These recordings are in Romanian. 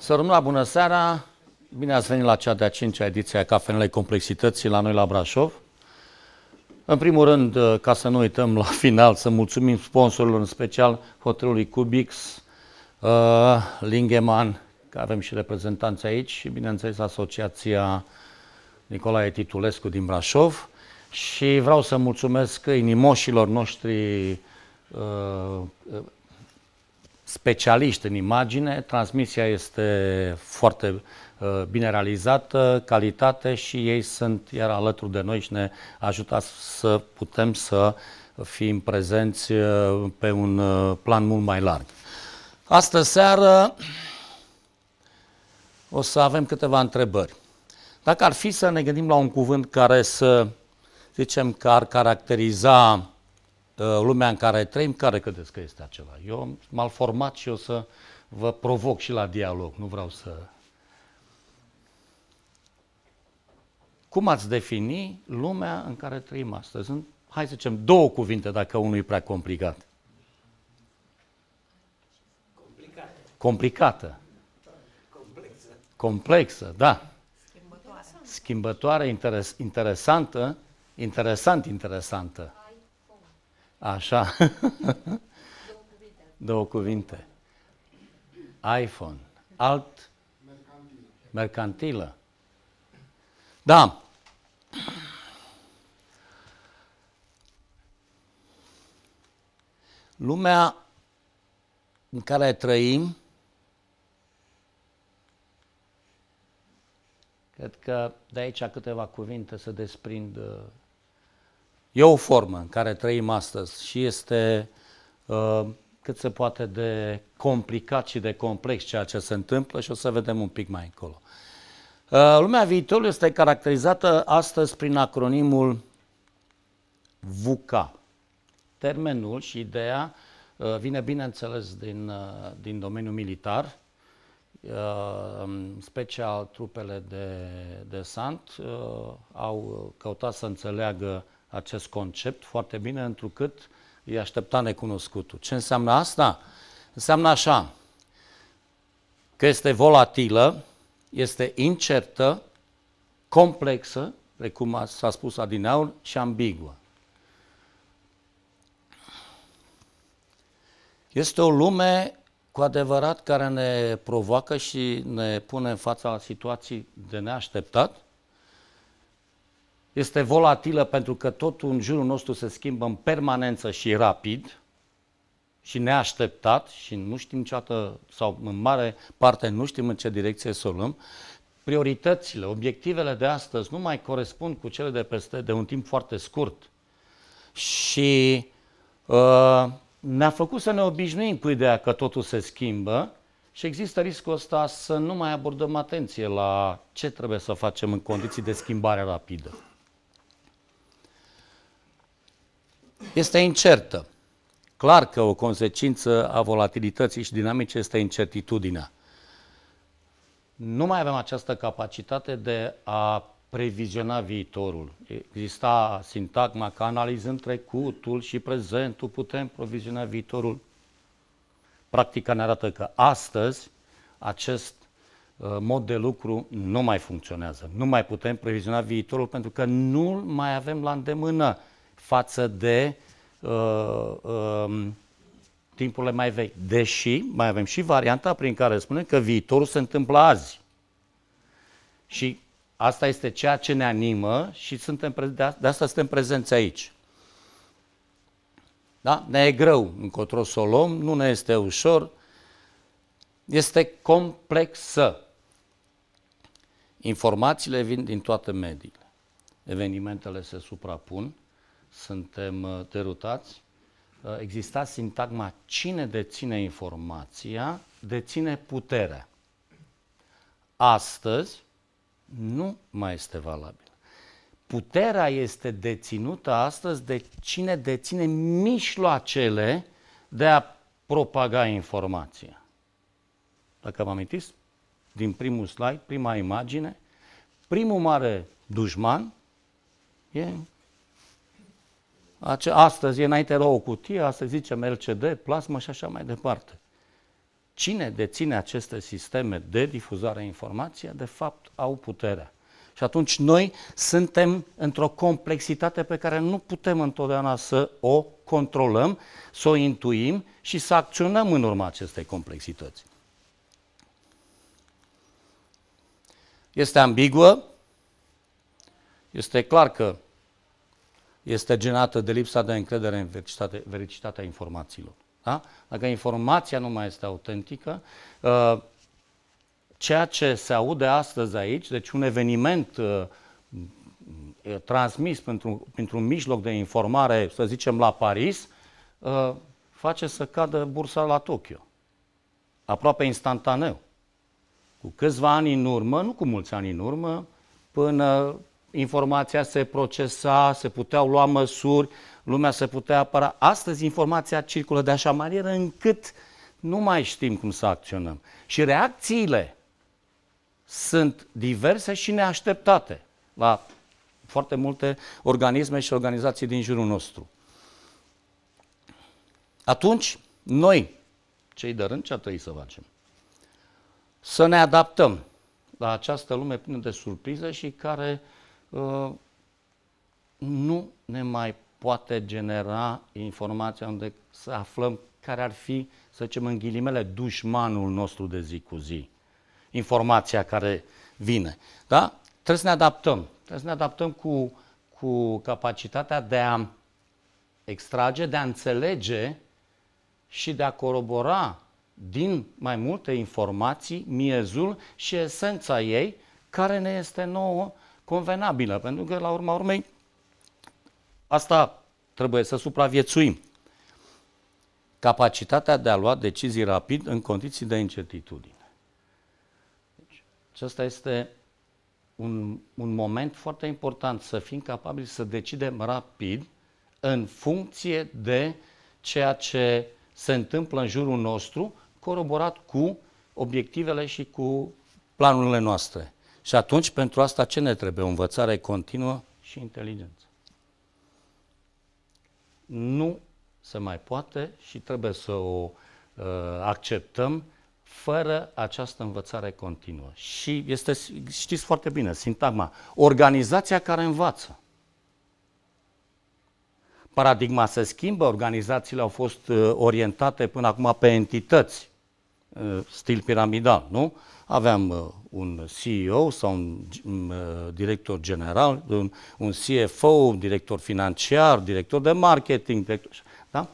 Sărmâna, bună seara! Bine ați venit la cea de-a cincea ediție a Cafenelei Complexității la noi la Brașov. În primul rând, uh, ca să nu uităm la final, să mulțumim sponsorilor, în special hotelului Cubix, uh, Lingeman, care avem și reprezentanți aici, și bineînțeles Asociația Nicolae Titulescu din Brașov. Și vreau să mulțumesc inimoșilor noștri uh, specialiști în imagine, transmisia este foarte uh, bine realizată, calitate și ei sunt iar alături de noi și ne ajută să putem să fim prezenți uh, pe un uh, plan mult mai larg. Astă seară o să avem câteva întrebări. Dacă ar fi să ne gândim la un cuvânt care să zicem că ar caracteriza Ă, lumea în care trăim, care credeți că este acela? Eu m-am format și o să vă provoc și la dialog, nu vreau să... Cum ați defini lumea în care trăim astăzi? Sunt, hai să zicem două cuvinte, dacă unul e prea complicat. Complicată. Complicată. Complexă. Complexă, da. Schimbătoare. Schimbătoare, interes, interesantă, interesant, interesantă. Așa. Două cuvinte. iPhone. Alt. Mercantilă. Mercantilă. Da. Lumea în care trăim, cred că de aici câteva cuvinte să desprind uh, E o formă în care trăim astăzi și este uh, cât se poate de complicat și de complex ceea ce se întâmplă și o să vedem un pic mai încolo. Uh, lumea viitorului este caracterizată astăzi prin acronimul VUCA. Termenul și ideea uh, vine bineînțeles din, uh, din domeniul militar, special trupele de de sant au căutat să înțeleagă acest concept foarte bine, întrucât îi aștepta necunoscutul. Ce înseamnă asta? Înseamnă așa, că este volatilă, este incertă, complexă, precum s-a spus adineaur, și ambiguă. Este o lume cu adevărat care ne provoacă și ne pune în fața situații de neașteptat, este volatilă pentru că totul în jurul nostru se schimbă în permanență și rapid și neașteptat și nu știm niciodată sau în mare parte nu știm în ce direcție să o luăm, prioritățile, obiectivele de astăzi nu mai corespund cu cele de peste de un timp foarte scurt. Și uh, ne-a făcut să ne obișnuim cu ideea că totul se schimbă și există riscul ăsta să nu mai abordăm atenție la ce trebuie să facem în condiții de schimbare rapidă. este incertă. Clar că o consecință a volatilității și dinamicii este incertitudinea. Nu mai avem această capacitate de a previziona viitorul. Exista sintagma că analizând trecutul și prezentul putem proviziona viitorul. Practica ne arată că astăzi acest uh, mod de lucru nu mai funcționează. Nu mai putem previziona viitorul pentru că nu mai avem la îndemână față de uh, uh, timpurile mai vechi. Deși mai avem și varianta prin care spune că viitorul se întâmplă azi. Și asta este ceea ce ne animă și suntem, de asta suntem prezenți aici. Da? Ne e greu încotro să o luăm, nu ne este ușor, este complexă. Informațiile vin din toate mediile. Evenimentele se suprapun, suntem uh, derutați. Uh, exista sintagma cine deține informația, deține puterea. Astăzi nu mai este valabil. Puterea este deținută astăzi de cine deține mijloacele de a propaga informația. Dacă vă amintiți, din primul slide, prima imagine, primul mare dușman e Ace- astăzi e înainte era o cutie, astăzi zicem LCD, plasmă și așa mai departe. Cine deține aceste sisteme de difuzare a informației, de fapt, au puterea. Și atunci noi suntem într-o complexitate pe care nu putem întotdeauna să o controlăm, să o intuim și să acționăm în urma acestei complexități. Este ambiguă, este clar că este generată de lipsa de încredere în vericitate, vericitatea informațiilor. Da? Dacă informația nu mai este autentică, uh, ceea ce se aude astăzi aici, deci un eveniment uh, transmis pentru, pentru un mijloc de informare, să zicem la Paris, uh, face să cadă bursa la Tokyo. Aproape instantaneu. Cu câțiva ani în urmă, nu cu mulți ani în urmă, până informația se procesa, se puteau lua măsuri, lumea se putea apăra. Astăzi informația circulă de așa manieră încât nu mai știm cum să acționăm. Și reacțiile sunt diverse și neașteptate la foarte multe organisme și organizații din jurul nostru. Atunci, noi, cei de rând, ce ar trebui să facem? Să ne adaptăm la această lume plină de surprize și care uh, Uh, nu ne mai poate genera informația unde să aflăm care ar fi, să zicem în ghilimele, dușmanul nostru de zi cu zi. Informația care vine. Da? Trebuie să ne adaptăm. Trebuie să ne adaptăm cu, cu capacitatea de a extrage, de a înțelege și de a corobora din mai multe informații miezul și esența ei care ne este nouă convenabilă, pentru că la urma urmei asta trebuie să supraviețuim. Capacitatea de a lua decizii rapid în condiții de incertitudine. Deci, acesta este un, un moment foarte important, să fim capabili să decidem rapid în funcție de ceea ce se întâmplă în jurul nostru, coroborat cu obiectivele și cu planurile noastre. Și atunci, pentru asta, ce ne trebuie? O învățare continuă și inteligență. Nu se mai poate și trebuie să o uh, acceptăm fără această învățare continuă. Și este, știți foarte bine, sintagma, organizația care învață. Paradigma se schimbă, organizațiile au fost uh, orientate până acum pe entități, uh, stil piramidal, nu? Aveam uh, un CEO sau un mm, uh, director general, un, un CFO, un director financiar, director de marketing, director, da?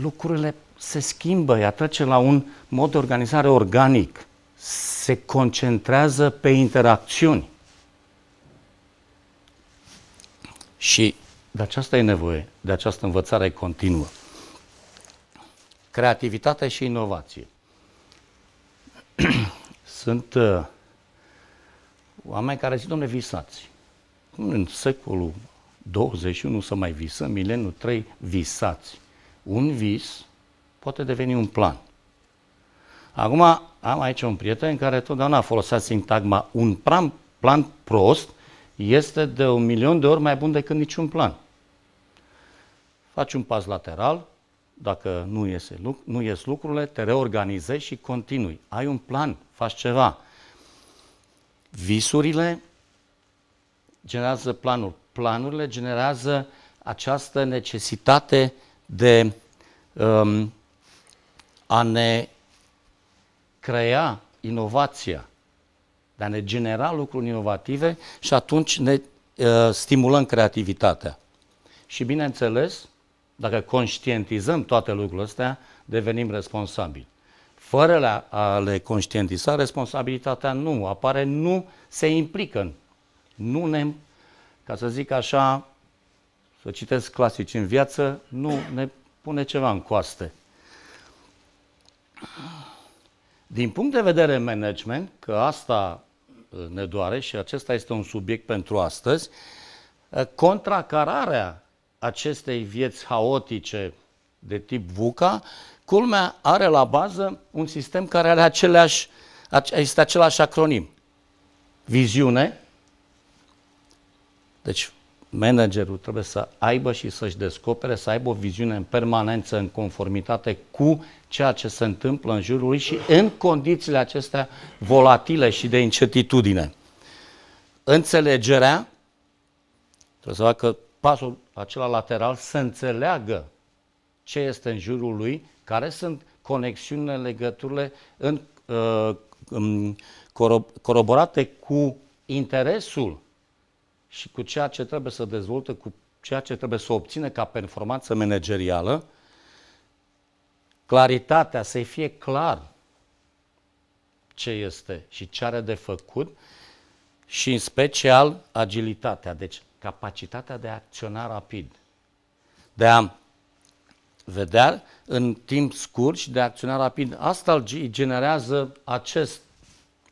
Lucrurile se schimbă, ea trece la un mod de organizare organic. Se concentrează pe interacțiuni. Și de aceasta e nevoie, de această învățare continuă. Creativitate și inovație. Sunt uh, oameni care zic, domnule, visați. Cum în secolul 21 să mai visăm, mileniul 3, visați. Un vis poate deveni un plan. Acum am aici un prieten care totdeauna a folosit sintagma un plan, plan prost este de un milion de ori mai bun decât niciun plan. Faci un pas lateral, dacă nu iese, nu ies lucrurile, te reorganizezi și continui. Ai un plan, faci ceva. Visurile generează planuri. Planurile generează această necesitate de um, a ne crea inovația, de a ne genera lucruri inovative și atunci ne uh, stimulăm creativitatea. Și bineînțeles, dacă conștientizăm toate lucrurile astea, devenim responsabili. Fără a le conștientiza, responsabilitatea nu apare, nu se implică. Nu ne, ca să zic așa, să citesc clasici în viață, nu ne pune ceva în coaste. Din punct de vedere management, că asta ne doare și acesta este un subiect pentru astăzi, contracararea acestei vieți haotice de tip VUCA, culmea are la bază un sistem care are aceleași, este același acronim. Viziune, deci managerul trebuie să aibă și să-și descopere, să aibă o viziune în permanență, în conformitate cu ceea ce se întâmplă în jurul lui și în condițiile acestea volatile și de incertitudine. Înțelegerea, trebuie să facă pasul acela lateral să înțeleagă ce este în jurul lui, care sunt conexiunile, legăturile în, uh, în, coro- coroborate cu interesul și cu ceea ce trebuie să dezvoltă, cu ceea ce trebuie să obțină ca performanță managerială, claritatea, să-i fie clar ce este și ce are de făcut și în special agilitatea. Deci capacitatea de a acționa rapid, de a vedea în timp scurt și de a acționa rapid. Asta îi generează acest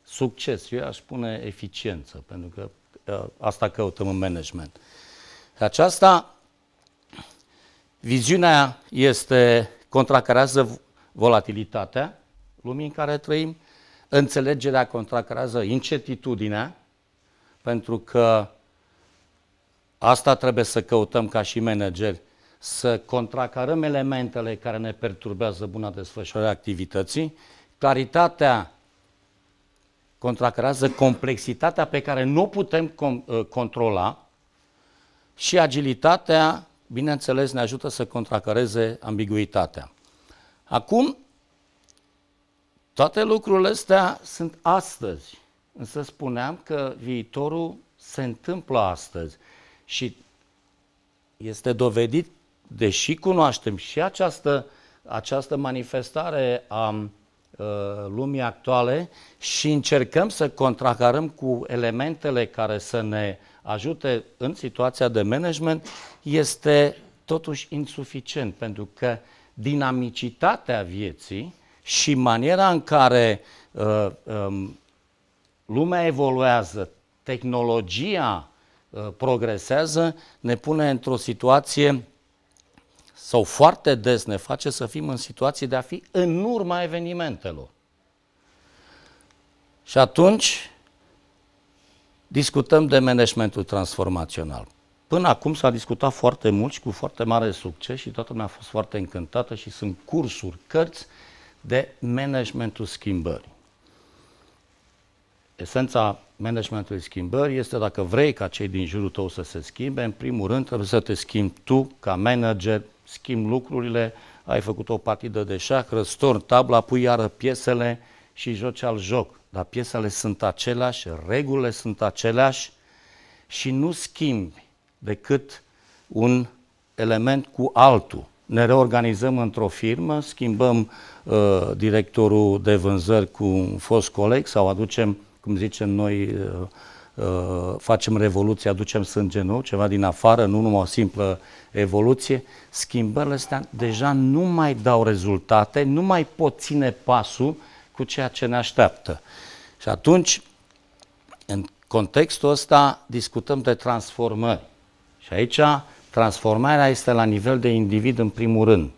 succes, eu aș spune eficiență, pentru că uh, asta căutăm în management. Aceasta, viziunea este, contracarează volatilitatea lumii în care trăim, înțelegerea contracarează incertitudinea, pentru că Asta trebuie să căutăm ca și manageri, să contracarăm elementele care ne perturbează buna desfășurare a activității. Claritatea contracarează complexitatea pe care nu o putem uh, controla și agilitatea, bineînțeles, ne ajută să contracareze ambiguitatea. Acum, toate lucrurile astea sunt astăzi, însă spuneam că viitorul se întâmplă astăzi. Și este dovedit, deși cunoaștem și această, această manifestare a uh, lumii actuale și încercăm să contracarăm cu elementele care să ne ajute în situația de management, este totuși insuficient, pentru că dinamicitatea vieții și maniera în care uh, um, lumea evoluează, tehnologia Uh, progresează, ne pune într-o situație sau foarte des ne face să fim în situații de a fi în urma evenimentelor. Și atunci discutăm de managementul transformațional. Până acum s-a discutat foarte mult și cu foarte mare succes și toată lumea a fost foarte încântată și sunt cursuri, cărți de managementul schimbării. Esența managementului schimbării este dacă vrei ca cei din jurul tău să se schimbe, în primul rând trebuie să te schimbi tu ca manager, schimbi lucrurile, ai făcut o partidă de șah, răstorni tabla, pui iară piesele și joci al joc. Dar piesele sunt aceleași, regulile sunt aceleași și nu schimbi decât un element cu altul. Ne reorganizăm într-o firmă, schimbăm uh, directorul de vânzări cu un fost coleg sau aducem cum zicem noi, uh, uh, facem revoluție, aducem sânge, nu? Ceva din afară, nu numai o simplă evoluție. Schimbările astea deja nu mai dau rezultate, nu mai pot ține pasul cu ceea ce ne așteaptă. Și atunci, în contextul ăsta, discutăm de transformări. Și aici, transformarea este la nivel de individ în primul rând.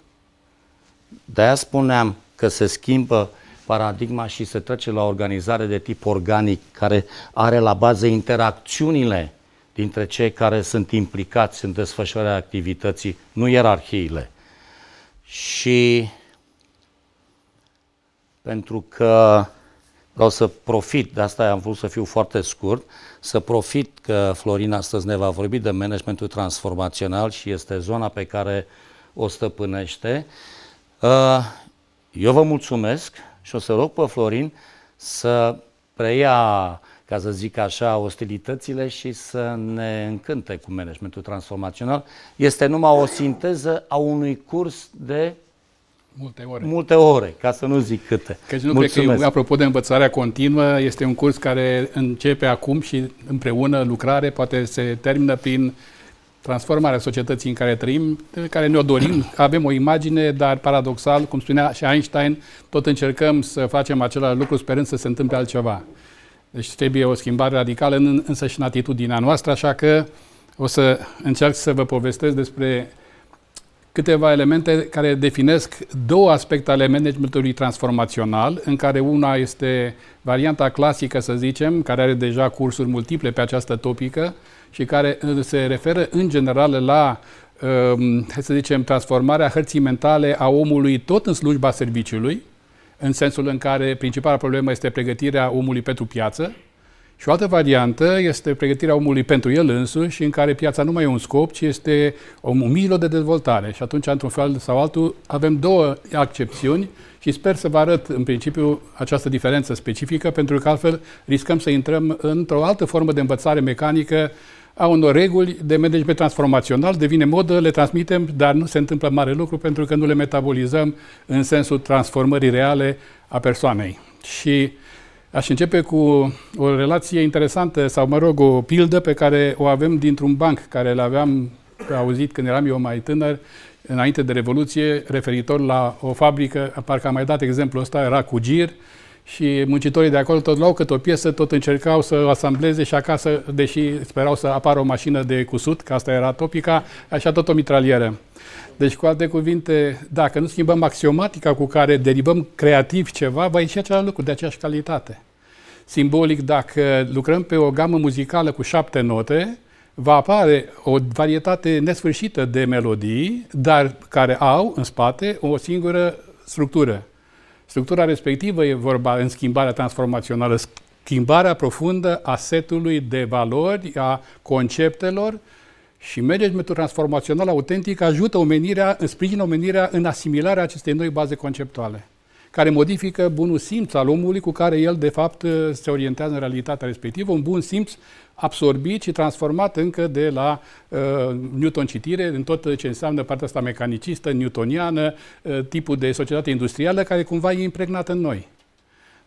De-aia spuneam că se schimbă uh, paradigma și se trece la organizare de tip organic, care are la bază interacțiunile dintre cei care sunt implicați în desfășurarea activității, nu ierarhiile. Și pentru că vreau să profit, de asta am vrut să fiu foarte scurt, să profit că Florina astăzi ne va vorbi de managementul transformațional și este zona pe care o stăpânește. Uh, eu vă mulțumesc și o să rog pe Florin să preia, ca să zic așa, ostilitățile și să ne încânte cu managementul transformațional. Este numai o sinteză a unui curs de Multe ore. Multe ore, ca să nu zic câte. Căci nu Mulțumesc. cred că, apropo de învățarea continuă, este un curs care începe acum și împreună lucrare poate se termină prin transformarea societății în care trăim, de care ne-o dorim, avem o imagine, dar paradoxal, cum spunea și Einstein, tot încercăm să facem același lucru sperând să se întâmple altceva. Deci trebuie o schimbare radicală în, însă și în atitudinea noastră, așa că o să încerc să vă povestesc despre câteva elemente care definesc două aspecte ale managementului transformațional, în care una este varianta clasică, să zicem, care are deja cursuri multiple pe această topică, și care uh, se referă în general la um, să zicem, transformarea hărții mentale a omului tot în slujba serviciului, în sensul în care principala problemă este pregătirea omului pentru piață, și o altă variantă este pregătirea omului pentru el însuși, în care piața nu mai e un scop, ci este o milă de dezvoltare. Și atunci, într-un fel sau altul, avem două accepțiuni și sper să vă arăt, în principiu, această diferență specifică, pentru că altfel riscăm să intrăm într-o altă formă de învățare mecanică a unor reguli de management transformațional, devine modă, le transmitem, dar nu se întâmplă mare lucru pentru că nu le metabolizăm în sensul transformării reale a persoanei. Și aș începe cu o relație interesantă sau, mă rog, o pildă pe care o avem dintr-un banc care l-aveam auzit când eram eu mai tânăr, înainte de Revoluție, referitor la o fabrică, parcă am mai dat exemplul ăsta, era cu gir, și muncitorii de acolo tot luau câte o piesă, tot încercau să o asambleze și acasă, deși sperau să apară o mașină de cusut, că asta era topica, așa tot o mitralieră. Deci, cu alte cuvinte, dacă nu schimbăm axiomatica cu care derivăm creativ ceva, va ieși același lucru, de aceeași calitate. Simbolic, dacă lucrăm pe o gamă muzicală cu șapte note, va apare o varietate nesfârșită de melodii, dar care au în spate o singură structură. Structura respectivă e vorba în schimbarea transformațională, schimbarea profundă a setului de valori, a conceptelor și managementul transformațional autentic ajută omenirea, sprijină omenirea în asimilarea acestei noi baze conceptuale care modifică bunul simț al omului cu care el, de fapt, uh, se orientează în realitatea respectivă, un bun simț absorbit și transformat încă de la uh, Newton citire, în tot uh, ce înseamnă partea asta mecanicistă, newtoniană, uh, tipul de societate industrială care cumva e impregnată în noi.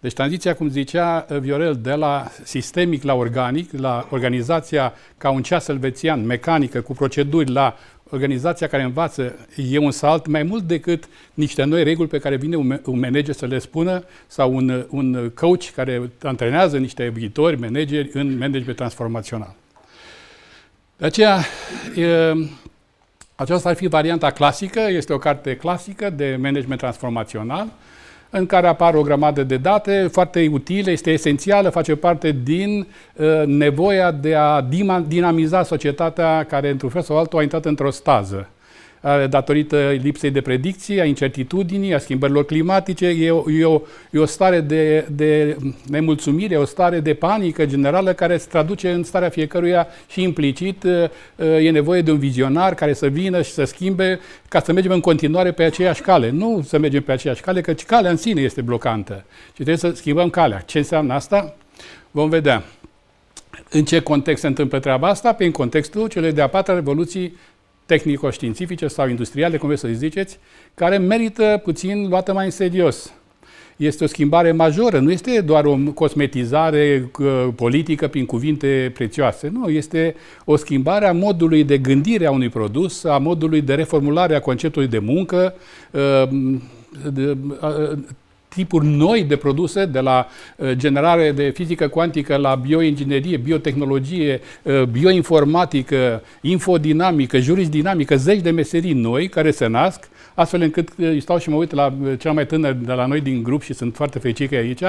Deci tranziția, cum zicea uh, Viorel, de la sistemic la organic, la organizația ca un ceas elvețian, mecanică, cu proceduri, la organizația care învață e un salt mai mult decât niște noi reguli pe care vine un manager să le spună sau un, un coach care antrenează niște viitori manageri în management transformațional. De aceea, e, aceasta ar fi varianta clasică, este o carte clasică de management transformațional, în care apar o grămadă de date foarte utile, este esențială, face parte din uh, nevoia de a dinamiza societatea care, într-un fel sau altul, a intrat într-o stază datorită lipsei de predicții, a incertitudinii, a schimbărilor climatice. E o, e o, e o stare de, de nemulțumire, o stare de panică generală care se traduce în starea fiecăruia și implicit uh, uh, e nevoie de un vizionar care să vină și să schimbe ca să mergem în continuare pe aceeași cale. Nu să mergem pe aceeași cale, căci calea în sine este blocantă și trebuie să schimbăm calea. Ce înseamnă asta? Vom vedea. În ce context se întâmplă treaba asta? Prin contextul celei de-a patra revoluții tehnico-științifice sau industriale, cum vreți să ziceți, care merită puțin luată mai în serios. Este o schimbare majoră, nu este doar o cosmetizare uh, politică prin cuvinte prețioase, nu, este o schimbare a modului de gândire a unui produs, a modului de reformulare a conceptului de muncă, uh, uh, tipuri noi de produse, de la uh, generare de fizică cuantică la bioinginerie, biotehnologie, uh, bioinformatică, infodinamică, jurisdinamică, zeci de meserii noi care se nasc, astfel încât uh, stau și mă uit la cel mai tânăr de la noi din grup și sunt foarte fericit că e aici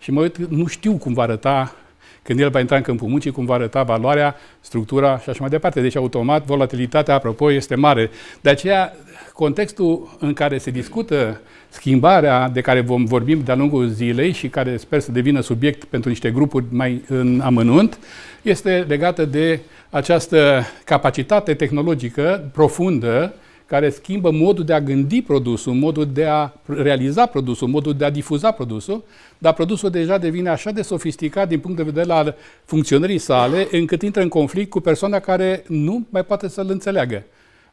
și mă uit, nu știu cum va arăta când el va intra în câmpul muncii, cum va arăta valoarea, structura și așa mai departe. Deci, automat, volatilitatea, apropo, este mare. De aceea, contextul în care se discută uh, Schimbarea de care vom vorbi de-a lungul zilei și care sper să devină subiect pentru niște grupuri mai în amănunt, este legată de această capacitate tehnologică profundă care schimbă modul de a gândi produsul, modul de a realiza produsul, modul de a difuza produsul, dar produsul deja devine așa de sofisticat din punct de vedere al funcționării sale, încât intră în conflict cu persoana care nu mai poate să-l înțeleagă.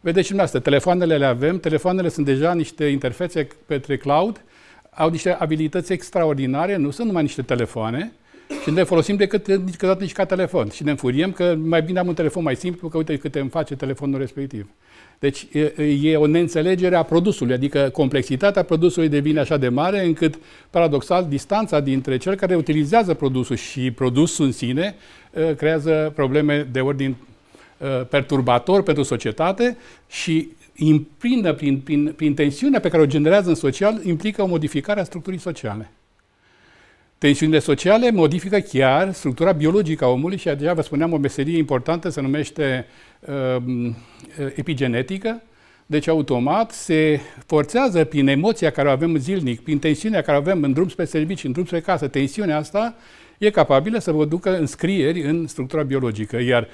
Vedeți și dumneavoastră, telefoanele le avem, telefoanele sunt deja niște interfețe pe cloud, au niște abilități extraordinare, nu sunt numai niște telefoane, și ne folosim decât niciodată nici ca telefon. Și ne înfuriem că mai bine am un telefon mai simplu, că uite câte îmi face telefonul respectiv. Deci e, e o neînțelegere a produsului, adică complexitatea produsului devine așa de mare încât, paradoxal, distanța dintre cel care utilizează produsul și produsul în sine creează probleme de ordin Uh, perturbator pentru societate și împrindă prin, prin, prin tensiunea pe care o generează în social, implică o modificare a structurii sociale. Tensiunile sociale modifică chiar structura biologică a omului și deja vă spuneam o meserie importantă, se numește uh, epigenetică. Deci automat se forțează prin emoția care o avem zilnic, prin tensiunea care o avem în drum spre servici, în drum spre casă, tensiunea asta e capabilă să vă ducă scrieri, în structura biologică. Iar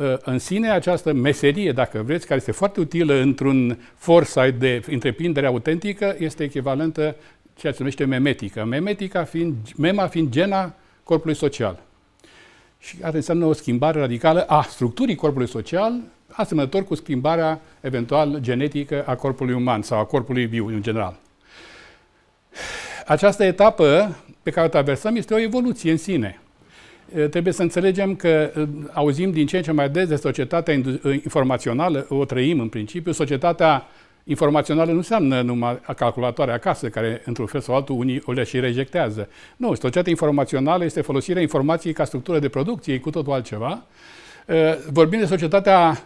Ă, în sine această meserie, dacă vreți, care este foarte utilă într-un foresight de întreprindere autentică, este echivalentă ceea ce se numește memetică. Memetica fiind, mema fiind gena corpului social. Și asta înseamnă o schimbare radicală a structurii corpului social, asemănător cu schimbarea eventual genetică a corpului uman sau a corpului viu în general. Această etapă pe care o traversăm este o evoluție în sine – trebuie să înțelegem că auzim din ce în ce mai des de societatea informațională, o trăim în principiu, societatea informațională nu înseamnă numai calculatoare acasă, care într-un fel sau altul unii o le și rejectează. Nu, societatea informațională este folosirea informației ca structură de producție, cu totul altceva. Vorbim de societatea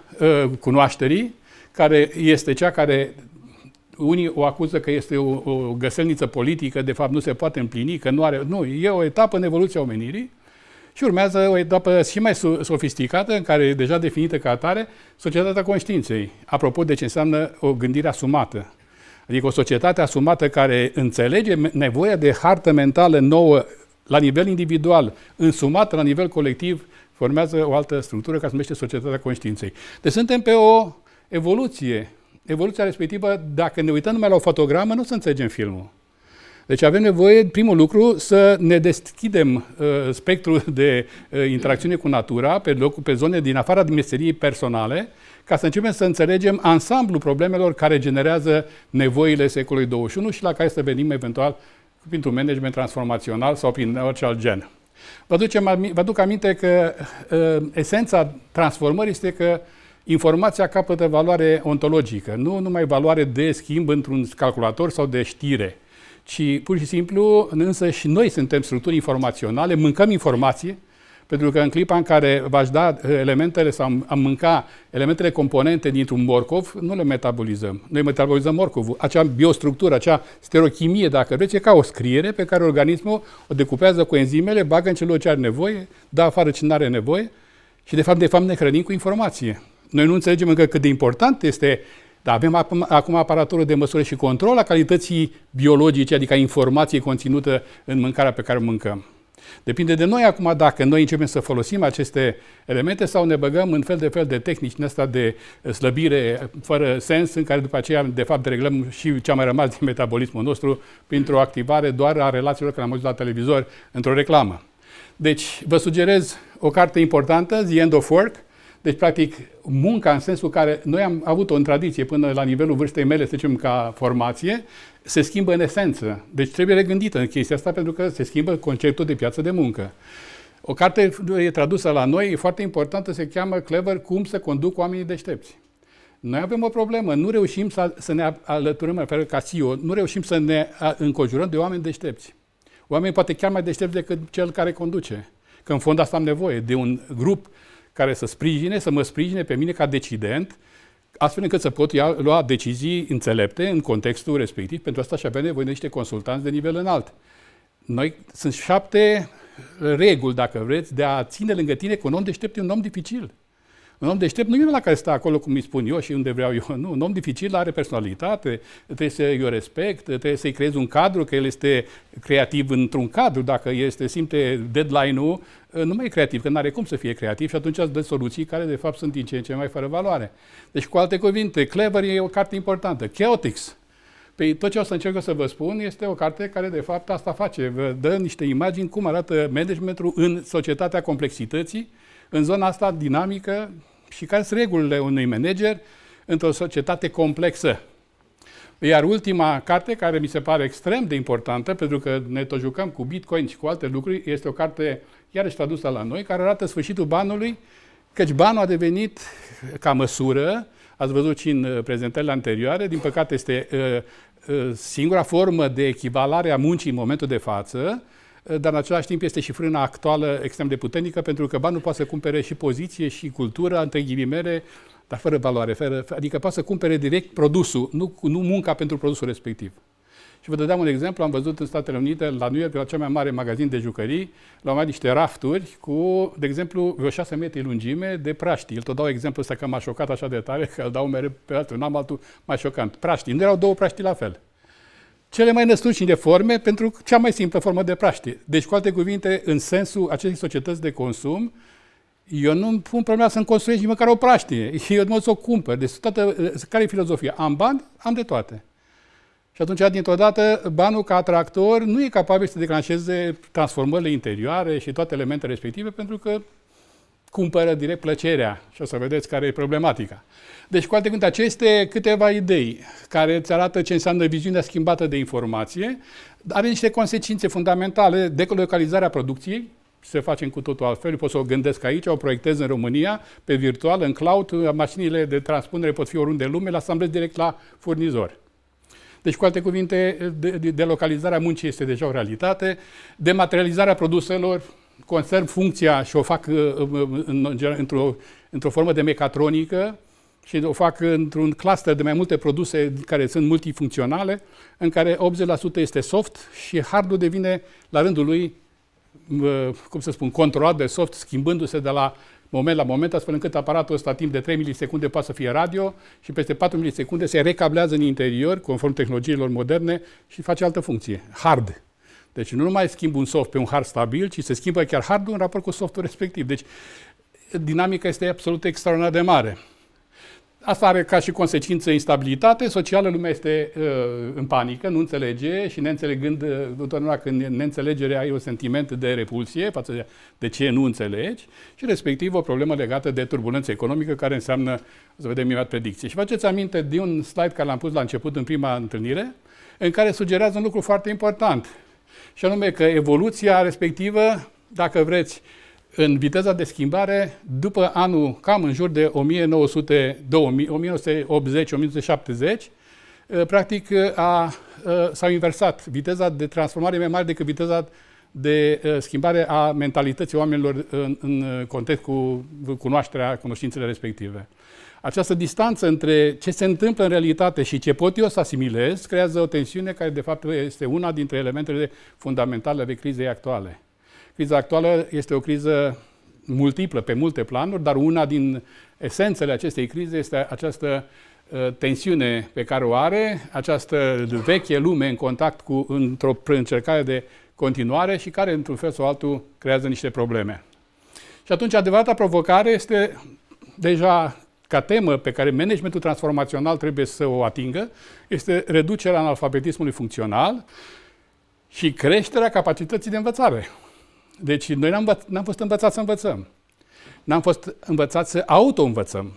cunoașterii, care este cea care unii o acuză că este o, o găselniță politică, de fapt nu se poate împlini, că nu are... Nu, e o etapă în evoluția omenirii și urmează o etapă și mai sofisticată, în care, deja definită ca atare, societatea conștiinței. Apropo de ce înseamnă o gândire asumată. Adică o societate asumată care înțelege nevoia de hartă mentală nouă la nivel individual, însumată la nivel colectiv, formează o altă structură care se numește societatea conștiinței. Deci suntem pe o evoluție. Evoluția respectivă, dacă ne uităm numai la o fotogramă, nu o să înțelegem filmul. Deci avem nevoie, primul lucru, să ne deschidem uh, spectrul de uh, interacțiune cu natura pe, loc, pe zone din afara meseriei personale, ca să începem să înțelegem ansamblul problemelor care generează nevoile secolului 21 și la care să venim eventual printr-un management transformațional sau prin orice alt gen. Vă, ducem, vă duc aminte că uh, esența transformării este că informația capătă valoare ontologică, nu numai valoare de schimb într-un calculator sau de știre ci pur și simplu însă și noi suntem structuri informaționale, mâncăm informație, pentru că în clipa în care v-aș da eh, elementele sau am mânca elementele componente dintr-un morcov, nu le metabolizăm. Noi metabolizăm morcovul. Acea biostructură, acea stereochimie, dacă vreți, e ca o scriere pe care organismul o decupează cu enzimele, bagă în celor ce are nevoie, dă afară ce nu are nevoie și de fapt, de fapt ne hrănim cu informație. Noi nu înțelegem încă cât de important este dar avem acum, acum aparatură de măsură și control a calității biologice, adică a informației conținută în mâncarea pe care o mâncăm. Depinde de noi acum dacă noi începem să folosim aceste elemente sau ne băgăm în fel de fel de tehnici în asta de slăbire fără sens, în care după aceea, de fapt, reglăm și ce a mai rămas din metabolismul nostru printr-o activare doar a relațiilor care am văzut la televizor într-o reclamă. Deci, vă sugerez o carte importantă, The End of Work, deci, practic, munca în sensul care noi am avut-o în tradiție până la nivelul vârstei mele, să zicem, ca formație, se schimbă în esență. Deci trebuie regândită în chestia asta pentru că se schimbă conceptul de piață de muncă. O carte e tradusă la noi, e foarte importantă, se cheamă Clever, cum să conduc oamenii deștepți. Noi avem o problemă, nu reușim să, să ne alăturăm, refer ca CEO, nu reușim să ne înconjurăm de oameni deștepți. Oameni poate chiar mai deștepți decât cel care conduce. Că în fond asta am nevoie, de un grup care să sprijine, să mă sprijine pe mine ca decident, astfel încât să pot ia, lua decizii înțelepte în contextul respectiv. Pentru asta și avem nevoie de niște consultanți de nivel înalt. Noi sunt șapte reguli, dacă vreți, de a ține lângă tine că un om deștept e un om dificil. Un om deștept nu e la care stă acolo cum îi spun eu și unde vreau eu. Nu, un om dificil are personalitate, trebuie să eu respect, trebuie să-i creez un cadru, că el este creativ într-un cadru. Dacă este, simte deadline-ul Uh, nu mai e creativ, că nu are cum să fie creativ și atunci îți dă soluții care de fapt sunt din ce în ce mai fără valoare. Deci cu alte cuvinte, Clever e o carte importantă. Chaotix. Pe păi, tot ce o să încerc să vă spun este o carte care de fapt asta face, vă dă niște imagini cum arată managementul în societatea complexității, în zona asta dinamică și care sunt regulile unui manager într-o societate complexă. Iar ultima carte, care mi se pare extrem de importantă, pentru că ne tot jucăm cu Bitcoin și cu alte lucruri, este o carte iarăși tradusă la noi, care arată sfârșitul banului, căci banul a devenit ca măsură, ați văzut și în uh, prezentările anterioare, din păcate este uh, uh, singura formă de echivalare a muncii în momentul de față, dar în același timp este și frâna actuală extrem de puternică, pentru că banul poate să cumpere și poziție și cultură, între ghilimele, dar fără valoare, fără, adică poate să cumpere direct produsul, nu, nu munca pentru produsul respectiv. Și vă dădeam un exemplu, am văzut în Statele Unite, la New York, la cel mai mare magazin de jucării, la mai niște rafturi cu, de exemplu, vreo 6 metri lungime de praști. Îl tot dau exemplu ăsta că m-a șocat așa de tare, că îl dau mereu pe altul, n-am altul mai șocant. Praști. Nu erau două praști la fel cele mai de forme pentru cea mai simplă formă de praști. Deci, cu alte cuvinte, în sensul acestei societăți de consum, eu nu îmi pun problema să-mi construiesc nici măcar o praștie. Eu nu o să o cumpăr. Deci, toată, care e filozofia? Am bani, am de toate. Și atunci, dintr-o dată, banul ca atractor nu e capabil să declanșeze transformările interioare și toate elementele respective, pentru că cumpără direct plăcerea. Și o să vedeți care e problematica. Deci, cu alte cuvinte, aceste câteva idei care îți arată ce înseamnă viziunea schimbată de informație, are niște consecințe fundamentale, decolocalizarea producției, se face cu totul altfel, pot să o gândesc aici, o proiectez în România, pe virtual, în cloud, mașinile de transpunere pot fi oriunde în lume, le asamblez direct la furnizor. Deci, cu alte cuvinte, delocalizarea de, de muncii este deja o realitate. Dematerializarea produselor conserv funcția și o fac uh, uh, într-o, într-o formă de mecatronică, și o fac într-un cluster de mai multe produse care sunt multifuncționale, în care 80% este soft și hardul devine la rândul lui, uh, cum să spun, controlat de soft, schimbându-se de la moment la moment, astfel încât aparatul ăsta timp de 3 milisecunde poate să fie radio și peste 4 milisecunde se recablează în interior, conform tehnologiilor moderne, și face altă funcție, hard. Deci nu numai schimb un soft pe un hard stabil, ci se schimbă chiar hardul în raport cu softul respectiv. Deci dinamica este absolut extraordinar de mare. Asta are ca și consecință instabilitate socială, lumea este uh, în panică, nu înțelege și neînțelegând, uh, întotdeauna când neînțelegere ai un sentiment de repulsie față de, de ce nu înțelegi și respectiv o problemă legată de turbulență economică care înseamnă, o să vedem imediat predicție. Și faceți aminte de un slide care l-am pus la început în prima întâlnire, în care sugerează un lucru foarte important și anume că evoluția respectivă, dacă vreți, în viteza de schimbare după anul cam în jur de 1980-1970, eh, practic eh, a, eh, s-a inversat viteza de transformare mai mare decât viteza de schimbare a mentalității oamenilor în, în context cu cunoașterea, cunoștințele respective. Această distanță între ce se întâmplă în realitate și ce pot eu să asimilez creează o tensiune care, de fapt, este una dintre elementele fundamentale ale crizei actuale. Criza actuală este o criză multiplă, pe multe planuri, dar una din esențele acestei crize este această uh, tensiune pe care o are, această veche lume în contact cu, într-o încercare de continuare și care, într-un fel sau altul, creează niște probleme. Și atunci, adevărata provocare este deja ca temă pe care managementul transformațional trebuie să o atingă, este reducerea analfabetismului funcțional și creșterea capacității de învățare. Deci noi n-am, învăț- n-am fost învățați să învățăm. N-am fost învățați să auto-învățăm.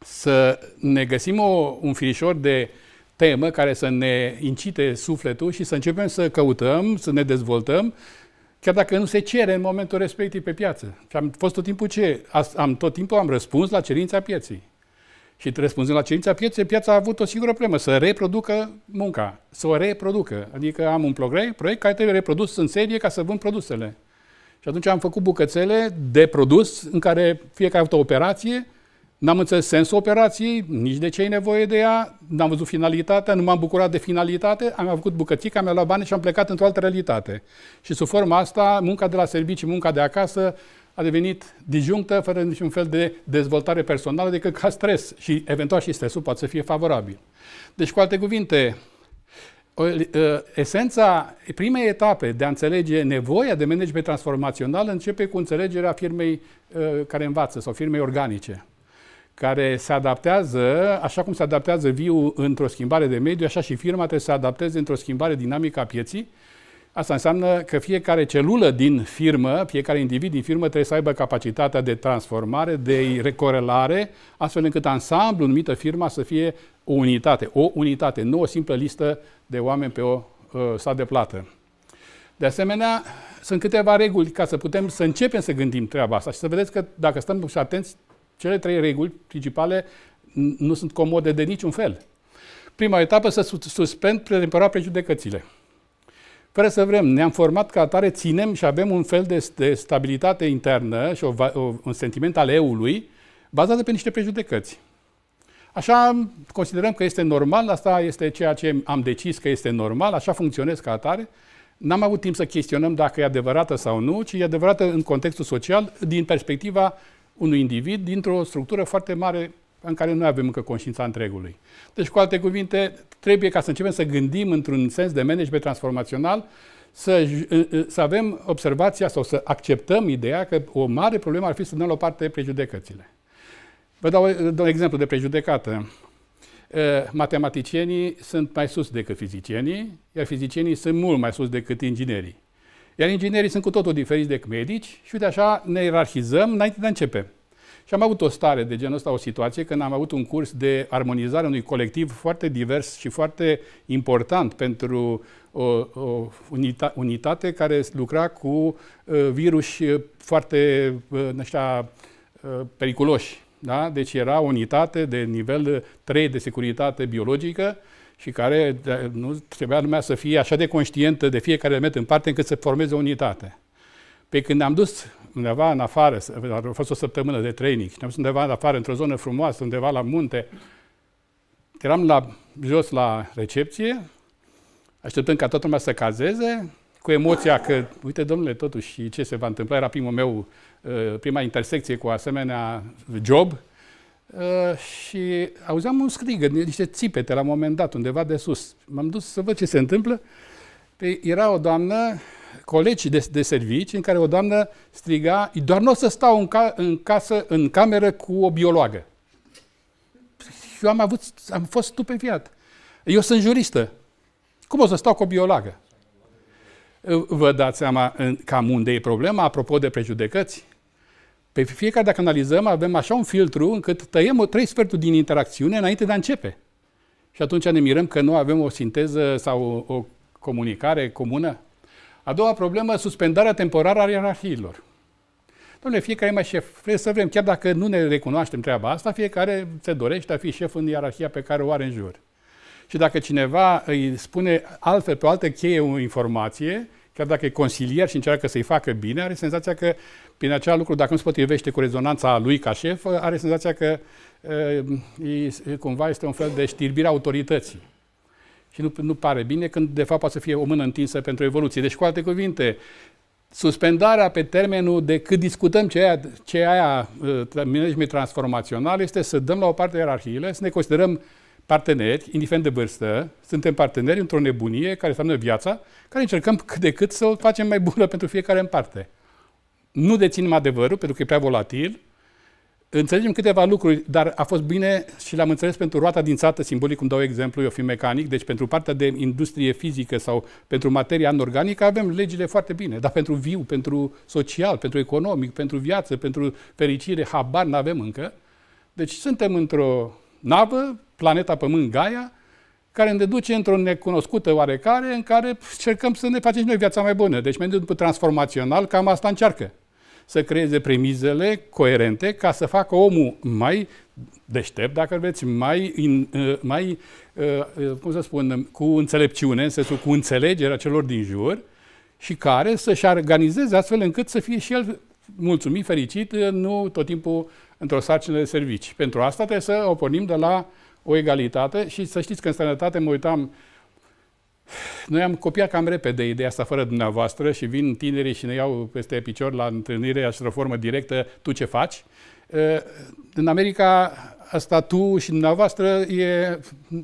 Să ne găsim o, un firișor de temă care să ne incite sufletul și să începem să căutăm, să ne dezvoltăm, chiar dacă nu se cere în momentul respectiv pe piață. Și am fost tot timpul ce? Am, tot timpul am răspuns la cerința pieții. Și răspunzând la cerința pieței, piața a avut o singură problemă, să reproducă munca, să o reproducă. Adică am un proiect care trebuie reprodus în serie ca să vând produsele. Și atunci am făcut bucățele de produs în care fiecare a avut o operație, n-am înțeles sensul operației, nici de ce e nevoie de ea, n-am văzut finalitatea, nu m-am bucurat de finalitate, am făcut bucățica, mi-am luat bani și am plecat într-o altă realitate. Și sub forma asta, munca de la servicii, munca de acasă, a devenit disjunctă, fără niciun fel de dezvoltare personală, decât ca stres și eventual și stresul poate să fie favorabil. Deci, cu alte cuvinte, ă, esența primei etape de a înțelege nevoia de management transformațional începe cu înțelegerea firmei ă, care învață sau firmei organice care se adaptează, așa cum se adaptează viu într-o schimbare de mediu, așa și firma trebuie să se adapteze într-o schimbare dinamică a pieții Asta înseamnă că fiecare celulă din firmă, fiecare individ din firmă trebuie să aibă capacitatea de transformare, de recorelare, astfel încât ansamblu numită firma să fie o unitate, o unitate, nu o simplă listă de oameni pe o uh, sa de plată. De asemenea, sunt câteva reguli ca să putem să începem să gândim treaba asta și să vedeți că dacă stăm și atenți, cele trei reguli principale nu sunt comode de niciun fel. Prima etapă, să suspend temporar prejudecățile fără să vrem. Ne-am format ca atare, ținem și avem un fel de, de stabilitate internă și o, o, un sentiment al eului bazat pe niște prejudecăți. Așa considerăm că este normal, asta este ceea ce am decis că este normal, așa funcționez ca atare. N-am avut timp să chestionăm dacă e adevărată sau nu, ci e adevărată în contextul social, din perspectiva unui individ, dintr-o structură foarte mare în care nu avem încă conștiința întregului. Deci, cu alte cuvinte, trebuie ca să începem să gândim într-un sens de management transformațional, să, să avem observația sau să acceptăm ideea că o mare problemă ar fi să dăm la o parte prejudecățile. Vă dau un exemplu de prejudecată. Matematicienii sunt mai sus decât fizicienii, iar fizicienii sunt mult mai sus decât inginerii. Iar inginerii sunt cu totul diferiți decât medici și uite așa ne ierarhizăm înainte de a începe. Și am avut o stare de genul ăsta, o situație, când am avut un curs de armonizare unui colectiv foarte divers și foarte important pentru o, o unita, unitate care lucra cu uh, virus uh, foarte uh, așa, uh, periculoși. Da? Deci era o unitate de nivel 3 de securitate biologică și care da, nu trebuia lumea să fie așa de conștientă de fiecare element în parte încât să formeze o unitate. Pe când am dus undeva în afară, a fost o săptămână de training, ne-am dus undeva în afară, într-o zonă frumoasă, undeva la munte. Eram la, jos la recepție, așteptând ca toată lumea să cazeze, cu emoția că, uite, domnule, totuși, ce se va întâmpla? Era primul meu, uh, prima intersecție cu asemenea job, uh, și auzeam un scrigă, niște țipete la un moment dat, undeva de sus. M-am dus să văd ce se întâmplă. Păi, era o doamnă colegi de, de servici în care o doamnă striga doar nu o să stau în, ca, în casă, în cameră cu o biologă. Eu am, avut, am fost stupefiat. Eu sunt juristă. Cum o să stau cu o biologă? Vă dați seama în, cam unde e problema, apropo de prejudecăți? Pe fiecare, dacă analizăm, avem așa un filtru încât tăiem o trei sferturi din interacțiune înainte de a începe. Și atunci ne mirăm că nu avem o sinteză sau o, o comunicare comună. A doua problemă, suspendarea temporară a ierarhiilor. Domnule, fiecare e mai șef. Trebuie să vrem, chiar dacă nu ne recunoaștem treaba asta, fiecare se dorește a fi șef în ierarhia pe care o are în jur. Și dacă cineva îi spune altfel, pe o altă cheie o informație, chiar dacă e consilier și încearcă să-i facă bine, are senzația că prin acea lucru, dacă nu se potrivește cu rezonanța lui ca șef, are senzația că e, ă, cumva este un fel de știrbire a autorității și nu, nu pare bine când de fapt poate să fie o mână întinsă pentru evoluție. Deci, cu alte cuvinte, suspendarea pe termenul de cât discutăm ce aia, ce aia ă, management transformațional este să dăm la o parte ierarhiile, să ne considerăm parteneri, indiferent de vârstă, suntem parteneri într-o nebunie care înseamnă viața, care încercăm cât de cât să o facem mai bună pentru fiecare în parte. Nu deținem adevărul, pentru că e prea volatil, Înțelegem câteva lucruri, dar a fost bine și l-am înțeles pentru roata din țată, simbolic, cum dau exemplu, eu fi mecanic, deci pentru partea de industrie fizică sau pentru materia anorganică avem legile foarte bine, dar pentru viu, pentru social, pentru economic, pentru viață, pentru fericire, habar n-avem încă. Deci suntem într-o navă, planeta Pământ Gaia, care ne duce într-o necunoscută oarecare în care cercăm să ne facem și noi viața mai bună. Deci, mediul transformațional, cam asta încearcă să creeze premizele coerente ca să facă omul mai deștept, dacă vreți, mai, in, uh, mai uh, uh, cum să spun, cu înțelepciune, în sensul cu înțelegerea celor din jur și care să-și organizeze astfel încât să fie și el mulțumit, fericit, nu tot timpul într-o sarcină de servici. Pentru asta trebuie să o pornim de la o egalitate și să știți că în sănătate mă uitam uh, noi am copiat cam repede ideea asta fără dumneavoastră și vin tinerii și ne iau peste picior la întâlnire așa o formă directă, tu ce faci? În America asta tu și dumneavoastră e,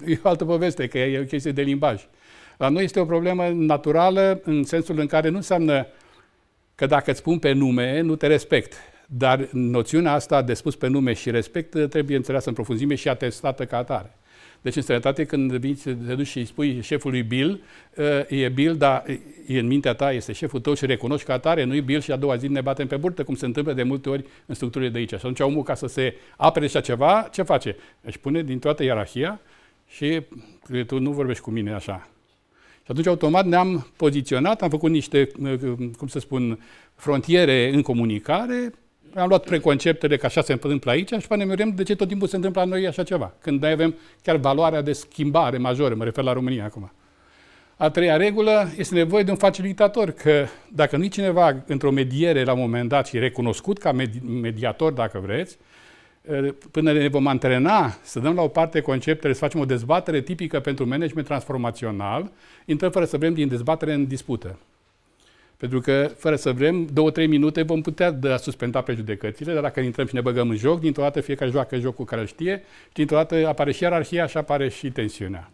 e o altă poveste, că e o chestie de limbaj. La noi este o problemă naturală în sensul în care nu înseamnă că dacă îți spun pe nume, nu te respect. Dar noțiunea asta de spus pe nume și respect trebuie înțeleasă în profunzime și atestată ca atare. Deci în străinătate când vii, te duci și îi spui șefului Bill, ă, e Bill, dar e în mintea ta, este șeful tău și recunoști că atare, nu e Bill și a doua zi ne batem pe burtă, cum se întâmplă de multe ori în structurile de aici. Și atunci omul ca să se apere și ceva, ce face? Își pune din toată ierarhia și tu nu vorbești cu mine așa. Și atunci automat ne-am poziționat, am făcut niște, cum să spun, frontiere în comunicare, am luat preconceptele că așa se întâmplă aici și ne merem de ce tot timpul se întâmplă la noi așa ceva. Când noi avem chiar valoarea de schimbare majoră, mă refer la România acum. A treia regulă este nevoie de un facilitator, că dacă nu cineva într-o mediere la un moment dat și recunoscut ca mediator, dacă vreți, până ne vom antrena să dăm la o parte conceptele, să facem o dezbatere tipică pentru management transformațional, intră fără să vrem din dezbatere în dispută. Pentru că, fără să vrem, două-trei minute vom putea da, suspenda pe judecățile, dar dacă intrăm și ne băgăm în joc, dintr-o dată fiecare joacă jocul care îl știe și dintr-o dată apare și ierarhia și apare și tensiunea.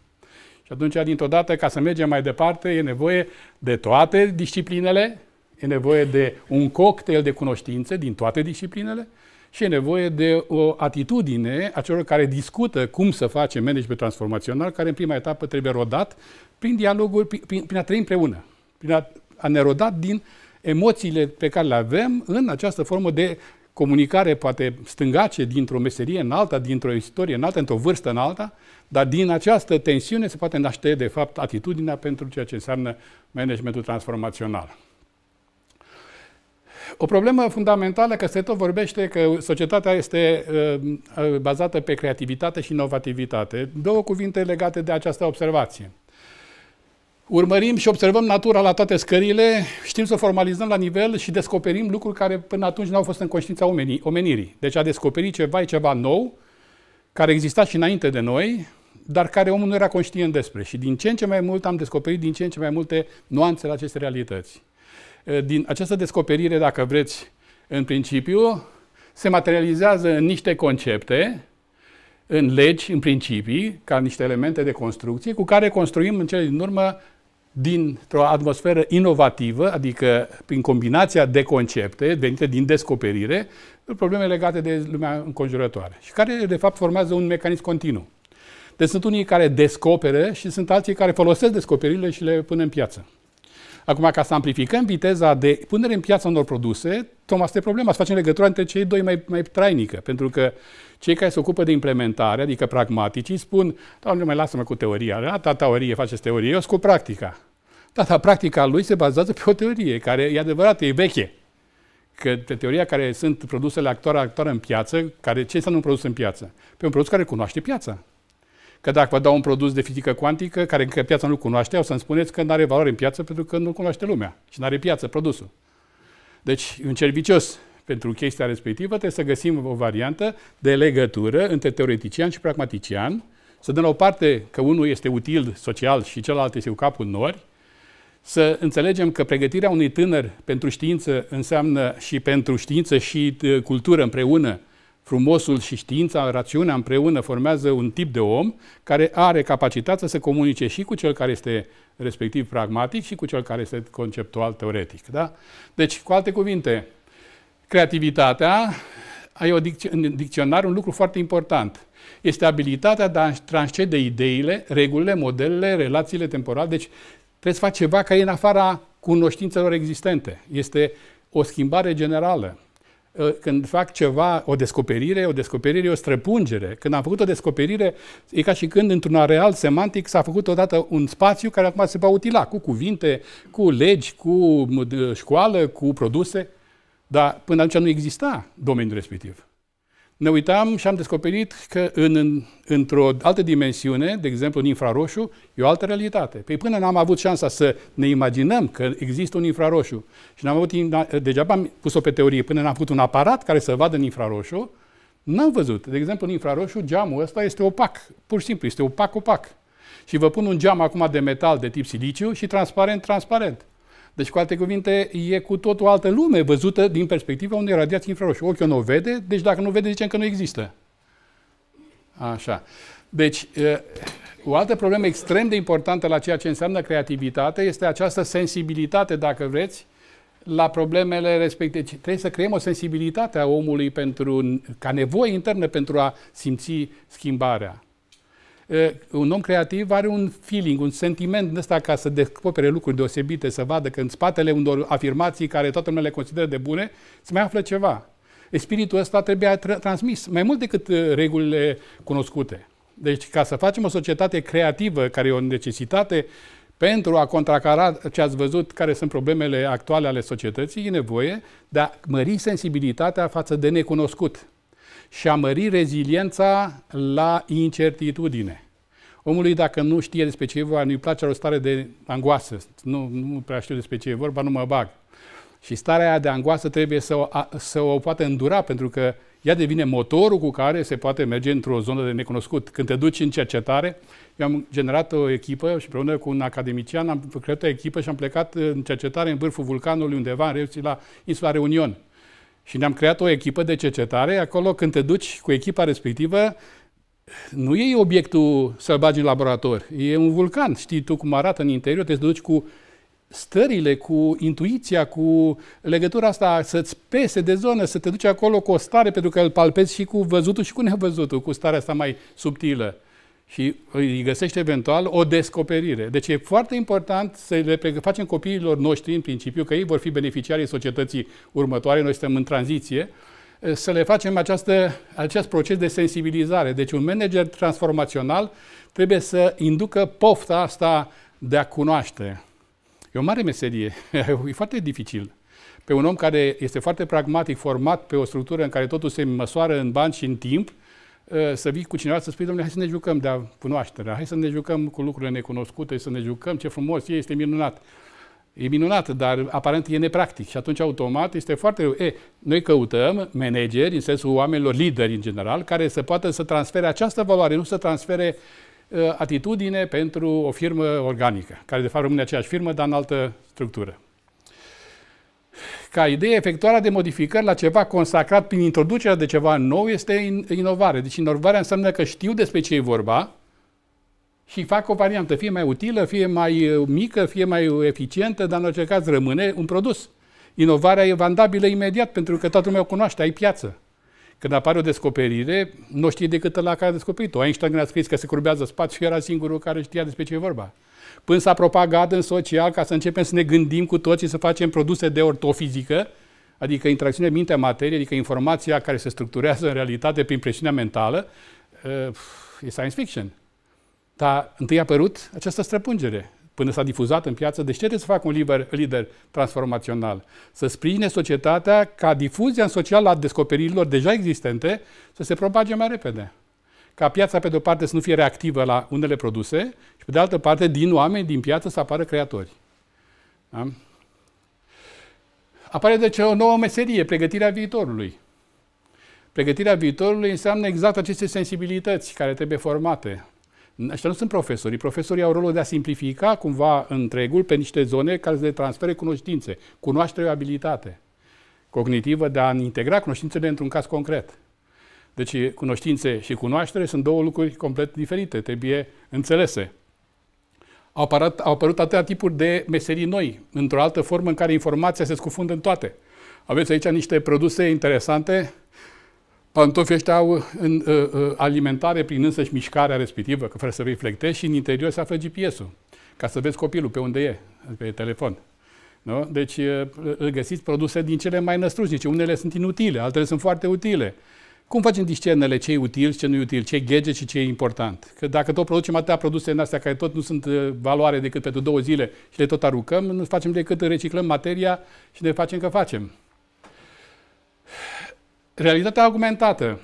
Și atunci, dintr-o dată, ca să mergem mai departe, e nevoie de toate disciplinele, e nevoie de un cocktail de cunoștințe din toate disciplinele și e nevoie de o atitudine a celor care discută cum să facem management transformațional, care în prima etapă trebuie rodat prin dialoguri, prin, prin a trăi împreună, prin a a erodat din emoțiile pe care le avem în această formă de comunicare poate stângace dintr-o meserie în alta, dintr-o istorie în alta, într-o vârstă în alta, dar din această tensiune se poate naște, de fapt, atitudinea pentru ceea ce înseamnă managementul transformațional. O problemă fundamentală, că se tot vorbește că societatea este uh, uh bazată pe creativitate și inovativitate. Două cuvinte legate de această observație. Urmărim și observăm natura la toate scările, știm să o formalizăm la nivel și descoperim lucruri care până atunci nu au fost în conștiința omenirii. Deci a descoperi ceva e ceva nou, care exista și înainte de noi, dar care omul nu era conștient despre. Și din ce în ce mai mult am descoperit din ce în ce mai multe nuanțe la aceste realități. Din această descoperire, dacă vreți, în principiu, se materializează în niște concepte, în legi, în principii, ca niște elemente de construcție, cu care construim în cele din urmă dintr-o atmosferă inovativă, adică prin combinația de concepte venite din descoperire, probleme legate de lumea înconjurătoare și care, de fapt, formează un mecanism continuu. Deci sunt unii care descopere și sunt alții care folosesc descoperirile și le pun în piață. Acum, ca să amplificăm viteza de punere în piață unor produse, tocmai asta e problema, să facem legătura între cei doi mai, mai trainică, pentru că cei care se ocupă de implementare, adică pragmaticii, spun, doamne, mai lasă-mă cu teoria, ta teorie, faceți teorie, eu cu practica. dar practica lui se bazează pe o teorie care e adevărată, e veche. Că teoria care sunt produsele actoare, actoare în piață, care, ce înseamnă un produs în piață? Pe un produs care cunoaște piața. Că dacă vă dau un produs de fizică cuantică, care încă piața nu cunoaște, o să-mi spuneți că nu are valoare în piață pentru că nu cunoaște lumea și nu are piață produsul. Deci, un vicios, pentru chestia respectivă, trebuie să găsim o variantă de legătură între teoretician și pragmatician, să dăm la o parte că unul este util social și celălalt este cu capul nori, să înțelegem că pregătirea unui tânăr pentru știință înseamnă și pentru știință și uh, cultură împreună, frumosul și știința, rațiunea împreună formează un tip de om care are capacitatea să comunice și cu cel care este respectiv pragmatic și cu cel care este conceptual teoretic. Da? Deci, cu alte cuvinte, Creativitatea, ai o dic- în dicționar un lucru foarte important. Este abilitatea de a transcede ideile, regulile, modelele, relațiile temporale. Deci trebuie să faci ceva care e în afara cunoștințelor existente. Este o schimbare generală. Ă, când fac ceva, o descoperire, o descoperire, o străpungere. Când am făcut o descoperire, e ca și când într-un areal semantic s-a făcut odată un spațiu care acum se va utila cu cuvinte, cu legi, cu școală, cu produse. Dar până atunci nu exista domeniul respectiv. Ne uitam și am descoperit că în, în, într-o altă dimensiune, de exemplu în infraroșu, e o altă realitate. Păi până n-am avut șansa să ne imaginăm că există un infraroșu și n-am avut, degeaba am pus-o pe teorie, până n-am avut un aparat care să vadă în infraroșu, n-am văzut. De exemplu, în infraroșu, geamul ăsta este opac, pur și simplu, este opac-opac. Și vă pun un geam acum de metal de tip siliciu și transparent, transparent. Deci, cu alte cuvinte, e cu tot o altă lume văzută din perspectiva unei radiații infraroșii. Ochiul nu o vede, deci dacă nu vede, zicem că nu există. Așa. Deci, o altă problemă extrem de importantă la ceea ce înseamnă creativitate este această sensibilitate, dacă vreți, la problemele respective. Deci, trebuie să creăm o sensibilitate a omului pentru, ca nevoie internă pentru a simți schimbarea un om creativ are un feeling, un sentiment din ăsta ca să descopere lucruri deosebite, să vadă că în spatele unor afirmații care toată lumea le consideră de bune, se mai află ceva. E spiritul ăsta trebuie transmis, mai mult decât regulile cunoscute. Deci ca să facem o societate creativă, care e o necesitate pentru a contracara ce ați văzut, care sunt problemele actuale ale societății, e nevoie de a mări sensibilitatea față de necunoscut și a mări reziliența la incertitudine. Omului, dacă nu știe despre ce e vorba, nu-i place o stare de angoasă, nu, nu prea știu despre ce e vorba, nu mă bag. Și starea aia de angoasă trebuie să o, a, să o poată îndura, pentru că ea devine motorul cu care se poate merge într-o zonă de necunoscut. Când te duci în cercetare, eu am generat o echipă și împreună cu un academician am creat o echipă și am plecat în cercetare în vârful vulcanului undeva, în la insula Reunion. Și ne-am creat o echipă de cercetare. Acolo, când te duci cu echipa respectivă, nu e obiectul să-l bagi în laborator. E un vulcan. Știi tu cum arată în interior, te duci cu stările, cu intuiția, cu legătura asta, să-ți pese de zonă, să te duci acolo cu o stare, pentru că îl palpezi și cu văzutul și cu nevăzutul, cu starea asta mai subtilă și îi găsește eventual o descoperire. Deci e foarte important să le facem copiilor noștri, în principiu, că ei vor fi beneficiarii societății următoare, noi suntem în tranziție, să le facem această, acest proces de sensibilizare. Deci un manager transformațional trebuie să inducă pofta asta de a cunoaște. E o mare meserie, e foarte dificil. Pe un om care este foarte pragmatic, format pe o structură în care totul se măsoară în bani și în timp, Ă, să vii cu cineva să spui, domnule, hai să ne jucăm de da, cunoaștere, hai să ne jucăm cu lucrurile necunoscute, să ne jucăm, ce frumos e, este minunat. E minunat, dar aparent e nepractic și atunci automat este foarte rău. E, noi căutăm manageri, în sensul oamenilor lideri în general, care să poată să transfere această valoare, nu să transfere uh, atitudine pentru o firmă organică, care de fapt rămâne aceeași firmă, dar în altă structură. Ca idee, efectuarea de modificări la ceva consacrat prin introducerea de ceva nou este inovare. Deci inovarea înseamnă că știu despre ce e vorba și fac o variantă, fie mai utilă, fie mai uh, mică, fie mai eficientă, dar în orice caz rămâne un produs. Inovarea e vandabilă imediat pentru că toată lumea o cunoaște, ai piață. Când apare o descoperire, nu știe decât la care a descoperit-o. Einstein a scris că se curbează spațiul și era singurul care știa despre ce e vorba. Până s-a propagat în social ca să începem să ne gândim cu toții să facem produse de ortofizică, adică interacțiunea mintea-materie, adică informația care se structurează în realitate prin presiunea mentală, eh, e science fiction. Dar întâi a apărut această străpungere până s-a difuzat în piață. Deci ce trebuie să facă un liber, lider transformațional? Să sprijine societatea ca difuzia în social a descoperirilor deja existente să se propage mai repede. Ca piața, pe de-o parte, să nu fie reactivă la unele produse și, pe de altă parte, din oameni, din piață, să apară creatori. Da? Apare deci o nouă meserie, pregătirea viitorului. Pregătirea viitorului înseamnă exact aceste sensibilități care trebuie formate, Ăștia nu sunt profesorii. Profesorii au rolul de a simplifica cumva întregul pe niște zone care să le transfere cunoștințe, cunoaștere o abilitate cognitivă de a integra cunoștințele într-un caz concret. Deci cunoștințe și cunoaștere sunt două lucruri complet diferite, trebuie înțelese. Au, apărut, au apărut atâtea tipuri de meserii noi, într-o altă formă în care informația se scufundă în toate. Aveți aici niște produse interesante Pantofii ăștia au în, uh, uh, alimentare prin însăși mișcarea respectivă, că fără să reflectezi și în interior se află GPS-ul, ca să vezi copilul pe unde e, pe telefon. Nu? Deci uh, îl găsiți produse din cele mai năstrușnice. Unele sunt inutile, altele sunt foarte utile. Cum facem discernele ce e util, ce nu e util, ce e gadget și ce e important? Că dacă tot producem atâtea produse în astea care tot nu sunt valoare decât pentru două zile și le tot aruncăm, nu facem decât reciclăm materia și ne facem că facem. Realitatea augmentată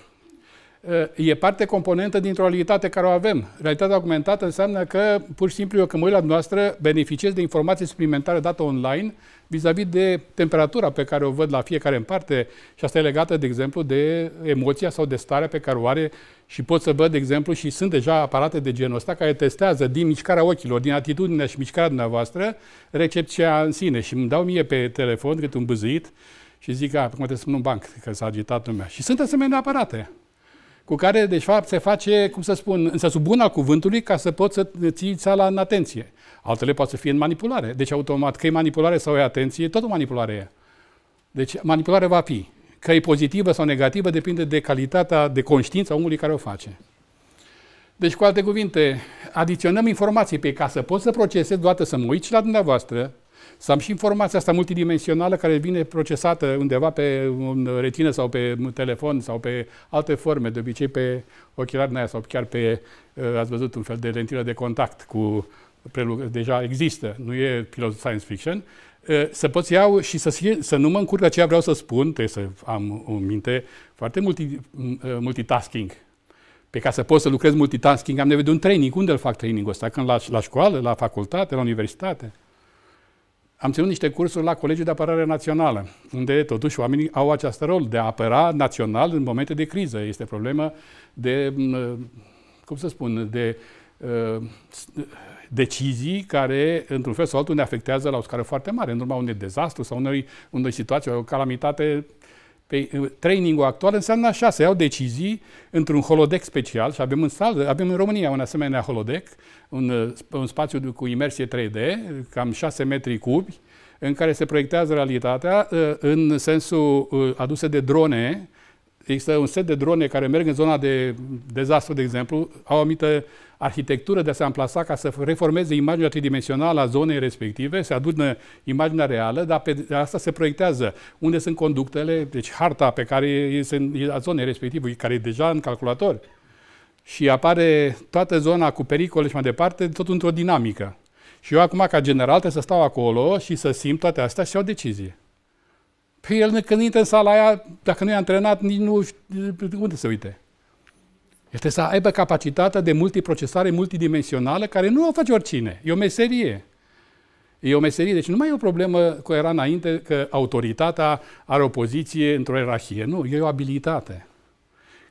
e parte componentă dintr-o realitate care o avem. Realitatea augmentată înseamnă că, pur și simplu, eu când mă uit la noastră, beneficiez de informații suplimentare dată online vis-a-vis -vis de temperatura pe care o văd la fiecare în parte și asta e legată, de exemplu, de emoția sau de starea pe care o are și pot să văd, de exemplu, și sunt deja aparate de genul ăsta care testează din mișcarea ochilor, din atitudinea și mișcarea dumneavoastră, recepția în sine și îmi dau mie pe telefon cât un băzit și zic a, acum trebuie să un banc, că s-a agitat lumea. Și sunt asemenea aparate cu care, deci, se face, cum să spun, în sensul bun al cuvântului, ca să poți să ții țala în atenție. Altele poate să fie în manipulare. Deci, automat, că e manipulare sau e atenție, tot o manipulare e. Deci, manipulare va fi. Că e pozitivă sau negativă, depinde de calitatea de conștiință a omului care o face. Deci, cu alte cuvinte, adiționăm informații pe ca să poți să procesezi, doar să mă uit și la dumneavoastră, să am și informația asta multidimensională care vine procesată undeva pe un retină sau pe un telefon sau pe alte forme, de obicei pe ochelari aia sau chiar pe, eh, ați văzut, un fel de lentilă de contact cu deja există, nu e pilot science fiction, eh, să pot iau și să, să nu mă încurc la ceea vreau să spun, trebuie să am o minte foarte multi, mm, eh, multitasking. Pe ca să pot să lucrez multitasking am nevoie de un training. Unde îl fac training ăsta? Când la, la școală, la facultate, la universitate? Am ținut niște cursuri la Colegiul de Apărare Națională, unde totuși oamenii au acest rol de a apăra național în momente de criză. Este problemă de, mm, cum să spun, de uh, decizii care, într-un fel sau altul, ne afectează la o scară foarte mare, în urma unui dezastru sau unei, unei situații, o calamitate pe păi, training-ul actual înseamnă așa, să iau decizii într-un holodeck special și avem în sală, avem în România un asemenea holodeck, un, uh, un spațiu cu imersie 3D, cam 6 metri cubi, în care se proiectează realitatea uh, în sensul uh, adusă de drone, Există un set de drone care merg în zona de dezastru, de exemplu, au o anumită arhitectură de a se amplasa ca să reformeze imaginea tridimensională a zonei respective, se adună imaginea reală, dar pe asta se proiectează unde sunt conductele, deci harta pe care este a zonei respective, care e deja în calculator. Și apare toată zona cu pericole și mai departe, tot într-o dinamică. Și eu acum, ca general, trebuie să stau acolo și să simt toate astea și să iau decizie. Pe el când intră în sala aia, dacă nu e antrenat, nici nu unde se uite. Este să aibă capacitatea de multiprocesare multidimensională, care nu o face oricine. E o meserie. E o meserie, deci nu mai e o problemă cu era înainte că autoritatea are o poziție într-o ierarhie. Nu, e o abilitate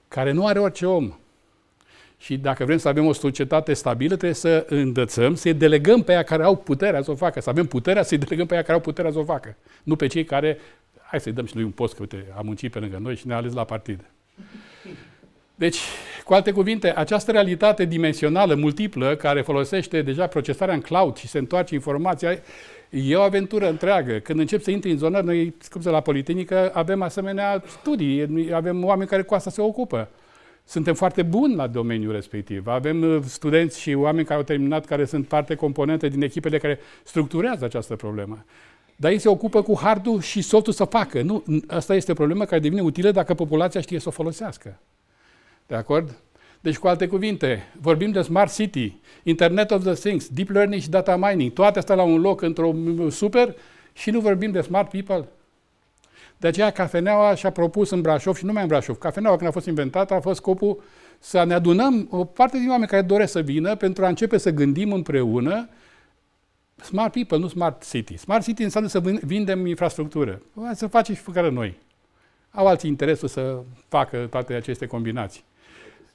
care nu are orice om. Și dacă vrem să avem o societate stabilă, trebuie să îndățăm, să-i delegăm pe aia care au puterea să o facă, să avem puterea să-i delegăm pe aia care au puterea să o facă, nu pe cei care hai să-i dăm și noi un post, că uite, a muncit pe lângă noi și ne-a ales la partid. Deci, cu alte cuvinte, această realitate dimensională, multiplă, care folosește deja procesarea în cloud și se întoarce informația, e o aventură întreagă. Când încep să intri în zonă, noi, scuze, la Politehnică avem asemenea studii, avem oameni care cu asta se ocupă. Suntem foarte buni la domeniul respectiv. Avem uh, studenți și oameni care au terminat, care sunt parte componente din echipele care structurează această problemă dar ei se ocupă cu hardul și softul să facă. Nu, asta este o problemă care devine utilă dacă populația știe să o folosească. De acord? Deci, cu alte cuvinte, vorbim de Smart City, Internet of the Things, Deep Learning și Data Mining, toate astea la un loc într-o super și nu vorbim de Smart People. De aceea cafeneaua și-a propus în Brașov și numai în Brașov. Cafeneaua când a fost inventată a fost scopul să ne adunăm o parte din oameni care doresc să vină pentru a începe să gândim împreună Smart people, nu smart city. Smart city înseamnă să vindem infrastructură. să facem și fără noi. Au alții interesul să facă toate aceste combinații.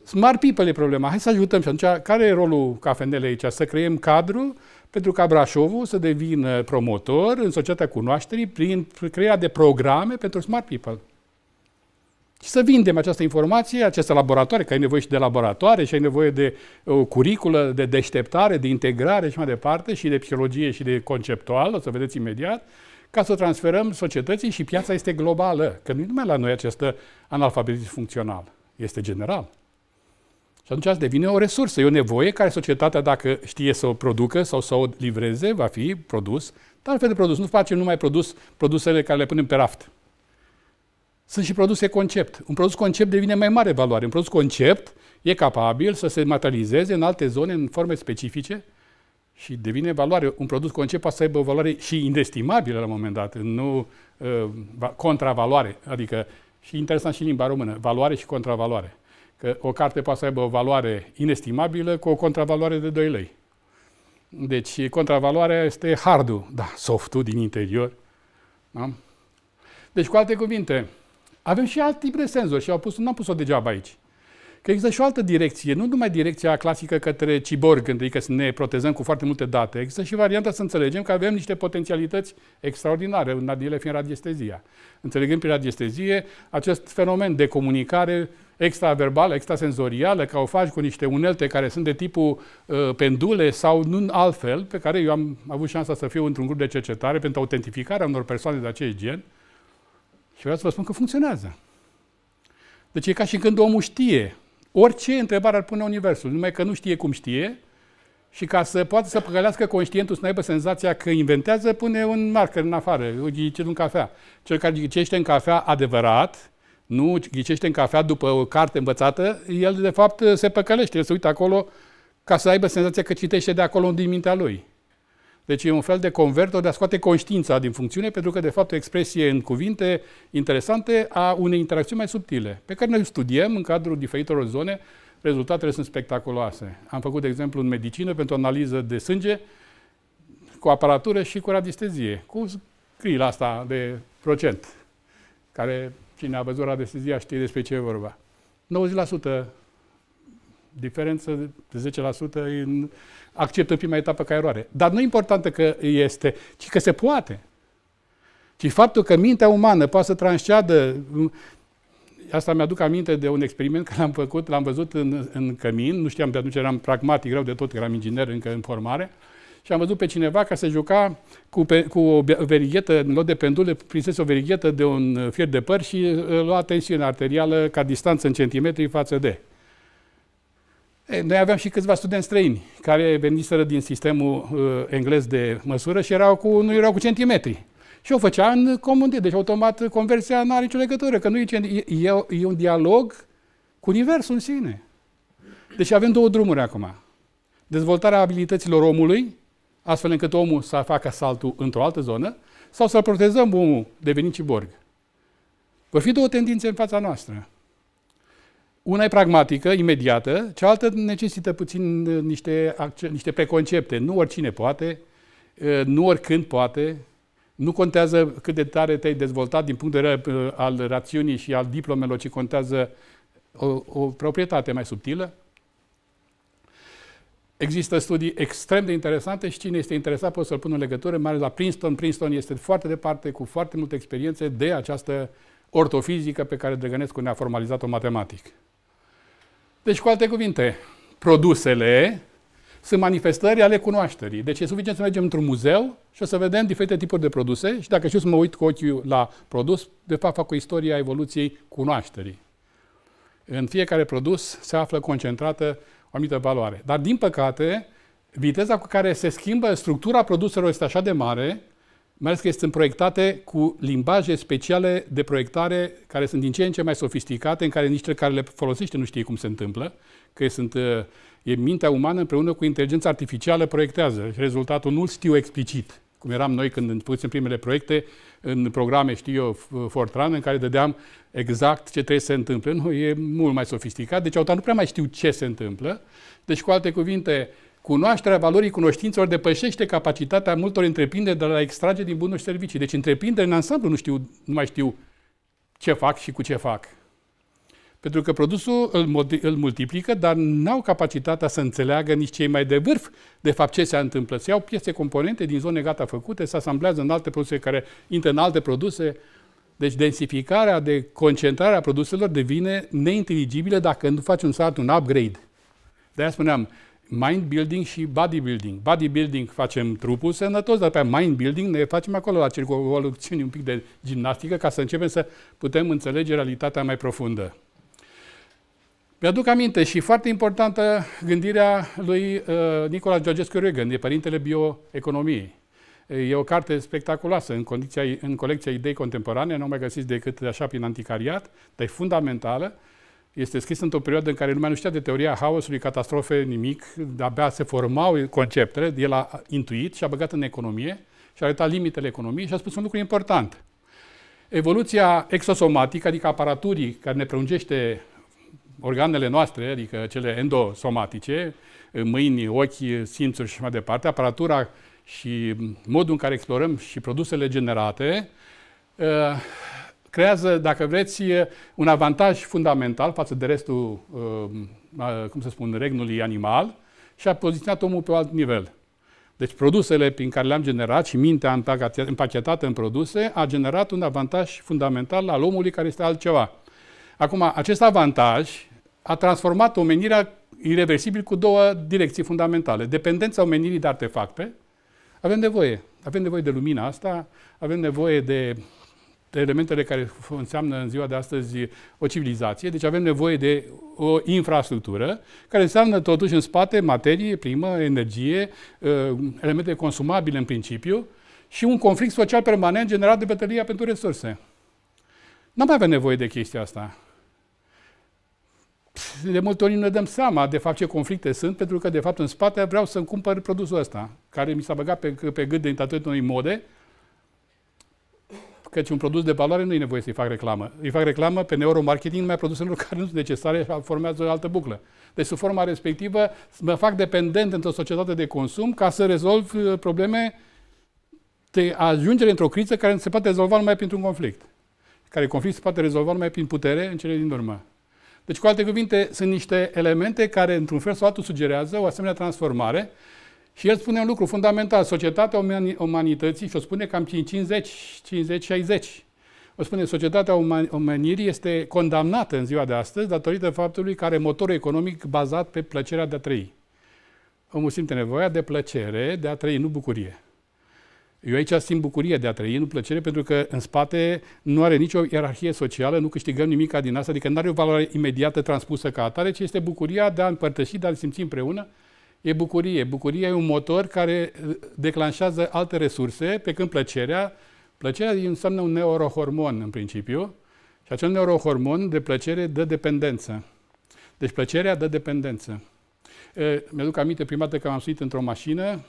Smart people e problema. Hai să ajutăm și atunci. Care e rolul cafenelei aici? Să creăm cadru pentru ca Brașovul să devină promotor în societatea cunoașterii prin crearea de programe pentru smart people și să vindem această informație, aceste laboratoare, că ai nevoie și de laboratoare și ai nevoie de uh, o curiculă, de deșteptare, de integrare și mai departe, și de psihologie și de conceptual, o să vedeți imediat, ca să transferăm societății și piața este globală, că nu numai la noi acest analfabetism funcțional, este general. Și atunci asta devine o resursă, e o nevoie care societatea, dacă știe să o producă sau să o livreze, va fi produs, dar fel de produs. Nu facem numai produs, produsele care le punem pe raft sunt și produse concept. Un produs concept devine mai mare valoare. Un produs concept e capabil să se materializeze în alte zone, în forme specifice și devine valoare. Un produs concept poate să aibă o valoare și indestimabilă la un moment dat, nu uh, contravaloare. Adică, și interesant și în limba română, valoare și contravaloare. Că o carte poate să aibă o valoare inestimabilă cu o contravaloare de 2 lei. Deci, contravaloarea este hardul, da, softul din interior. Da? Deci, cu alte cuvinte, avem și alt tip de senzori și au pus, nu am pus-o degeaba aici. Că există și o altă direcție, nu numai direcția clasică către ciborg, adică să ne protezăm cu foarte multe date. Există și varianta să înțelegem că avem niște potențialități extraordinare, în din ele fiind radiestezia. Înțelegând prin radiestezie acest fenomen de comunicare extraverbală, extrasenzorială, ca o faci cu niște unelte care sunt de tipul uh, pendule sau nu altfel, pe care eu am avut șansa să fiu într-un grup de cercetare pentru autentificarea unor persoane de acest gen, uh, și vreau să vă spun că funcționează. Deci e ca și când omul știe orice întrebare ar pune Universul, numai că nu știe cum știe și ca să poată să păcălească conștientul, să nu aibă senzația că inventează, pune un marker în afară, ghicește în cafea. Cel care ghicește în cafea adevărat, nu ghicește în cafea după o carte învățată, el de fapt se păcălește, el se uită acolo ca să aibă senzația că citește de acolo din mintea lui. Deci e un fel de convertor de a scoate conștiința din funcțiune, pentru că, de fapt, o expresie în cuvinte interesante a unei interacțiuni mai subtile, pe care noi studiem în cadrul diferitelor zone. Rezultatele sunt spectaculoase. Am făcut, de exemplu, în medicină pentru analiză de sânge, cu aparatură și cu radiestezie, cu scrila asta de procent, care cine a văzut radiestezia știe despre ce e vorba. 90% diferență de 10% în accept în prima etapă ca eroare. Dar nu importantă că este, ci că se poate. Ci faptul că mintea umană poate să tranșeadă asta mi-aduc aminte de un experiment care l-am făcut, l-am văzut în, în cămin, nu știam, de atunci eram pragmatic, greu de tot, că eram inginer încă în formare, și am văzut pe cineva ca se juca cu, pe, cu o verighetă, în loc de pendule, prinsese o verighetă de un fier de păr și lua tensiune arterială ca distanță în centimetri față de. Noi aveam și câțiva studenți străini care veniseră din sistemul uh, englez de măsură și erau cu, nu erau cu centimetri. Și o făcea în comun, deci automat conversia nu are nicio legătură, că nu e, e, e un dialog cu universul în sine. Deci avem două drumuri acum. Dezvoltarea abilităților omului, astfel încât omul să facă saltul într-o altă zonă, sau să-l protezăm omul devenind ciborg. Vor fi două tendințe în fața noastră. Una e pragmatică, imediată, cealaltă necesită puțin uh, niște, niște preconcepte. Nu oricine poate, uh, nu oricând poate, nu contează cât de tare te-ai dezvoltat din punct de vedere uh, al rațiunii și al diplomelor, ci contează o, o proprietate mai subtilă. Există studii extrem de interesante și cine este interesat poate să-l pun în legătură, mai ales la Princeton. Princeton este foarte departe, cu foarte multe experiențe de această ortofizică pe care Drăgănescu ne-a formalizat-o matematic. Deci, cu alte cuvinte, produsele sunt manifestări ale cunoașterii. Deci e suficient să mergem într-un muzeu și o să vedem diferite tipuri de produse și dacă știu să mă uit cu ochiul la produs, de fapt fac o istorie a evoluției cunoașterii. În fiecare produs se află concentrată o anumită valoare. Dar, din păcate, viteza cu care se schimbă structura produselor este așa de mare mai ales că sunt proiectate cu limbaje speciale de proiectare care sunt din ce în ce mai sofisticate, în care nici cel care le folosește nu știe cum se întâmplă, că sunt, e mintea umană împreună cu inteligența artificială proiectează. Rezultatul nu-l știu explicit, cum eram noi când în primele proiecte în programe, știu eu, Fortran, în care dădeam exact ce trebuie să se întâmple. Nu, e mult mai sofisticat, deci automat nu prea mai știu ce se întâmplă. Deci, cu alte cuvinte, Cunoașterea valorii cunoștințelor depășește capacitatea multor întreprinderi de a extrage din bunuri și servicii. Deci întreprinderi în ansamblu nu, știu, nu mai știu ce fac și cu ce fac. Pentru că produsul îl, îl multiplică, dar n-au capacitatea să înțeleagă nici cei mai de vârf, de fapt, ce se întâmplă. Se iau piese, componente din zone gata făcute, se asamblează în alte produse care intră în alte produse. Deci densificarea de concentrarea produselor devine neinteligibilă dacă nu faci un salt, un upgrade. De-aia spuneam, mind building și body building. Body building facem trupul sănătos, dar pe mind building ne facem acolo la circunvoluțiuni un pic de gimnastică ca să începem să putem înțelege realitatea mai profundă. Mi-aduc aminte și foarte importantă gândirea lui uh, Nicola Georgescu Reagan, de Părintele Bioeconomiei. E o carte spectaculoasă în, condiția, în colecția idei contemporane, nu mai găsiți decât așa prin anticariat, dar e fundamentală. Uh, este scris într-o perioadă în care lumea nu știa de teoria haosului, catastrofe, nimic, abia se formau conceptele, el a intuit și a băgat în economie și a arătat limitele economiei și a spus un lucru important. Evoluția exosomatică, adică aparaturii care ne prelungește organele noastre, adică cele endosomatice, mâini, ochi, simțuri și mai departe, aparatura și modul în care explorăm și produsele generate, creează, dacă vreți, un avantaj fundamental față de restul, uh, cum să spun, regnului animal și a poziționat omul pe alt nivel. Deci produsele prin care le-am generat și mintea împachetată în produse a generat un avantaj fundamental al omului care este altceva. Acum, acest avantaj a transformat omenirea irreversibil cu două direcții fundamentale. Dependența omenirii de artefacte. Avem nevoie. Avem nevoie de lumina asta, avem nevoie de elementele care înseamnă în ziua de astăzi o civilizație. Deci avem nevoie de o infrastructură care înseamnă totuși în spate materie primă, energie, uh, elemente consumabile în principiu și un conflict social permanent generat de bătălia pentru resurse. Nu mai avem nevoie de chestia asta. De multe ori nu ne dăm seama de fapt ce conflicte sunt, pentru că de fapt în spate vreau să-mi cumpăr produsul ăsta, care mi s-a băgat pe, pe gât de datorită unei mode, căci un produs de valoare nu e nevoie să-i fac reclamă. Îi fac reclamă pe neuromarketing mai produselor care nu sunt necesare și formează o altă buclă. Deci, sub forma respectivă, mă fac dependent într-o societate de consum ca să rezolv uh, probleme de ajungere într-o criză care nu se poate rezolva numai printr-un conflict. Care conflict se poate rezolva numai prin putere în cele din urmă. Deci, cu alte cuvinte, sunt niște elemente care, într-un fel sau altul, sugerează o asemenea transformare și el spune un lucru fundamental. Societatea umanității, și o spune cam 50-50-60, o spune societatea omenirii este condamnată în ziua de astăzi datorită faptului că are motorul economic bazat pe plăcerea de a trăi. Omul simte nevoia de plăcere, de a trăi, nu bucurie. Eu aici simt bucurie de a trăi, nu plăcere, pentru că în spate nu are nicio ierarhie socială, nu câștigăm nimic din asta, adică nu are o valoare imediată transpusă ca atare, ci este bucuria de a împărtăși, de a simți împreună e bucurie. Bucuria e un motor care uh, declanșează alte resurse, pe când plăcerea, plăcerea înseamnă un neurohormon în principiu, și acel neurohormon de plăcere dă dependență. Deci plăcerea dă dependență. E, mi-aduc aminte prima dată că am suit într-o mașină,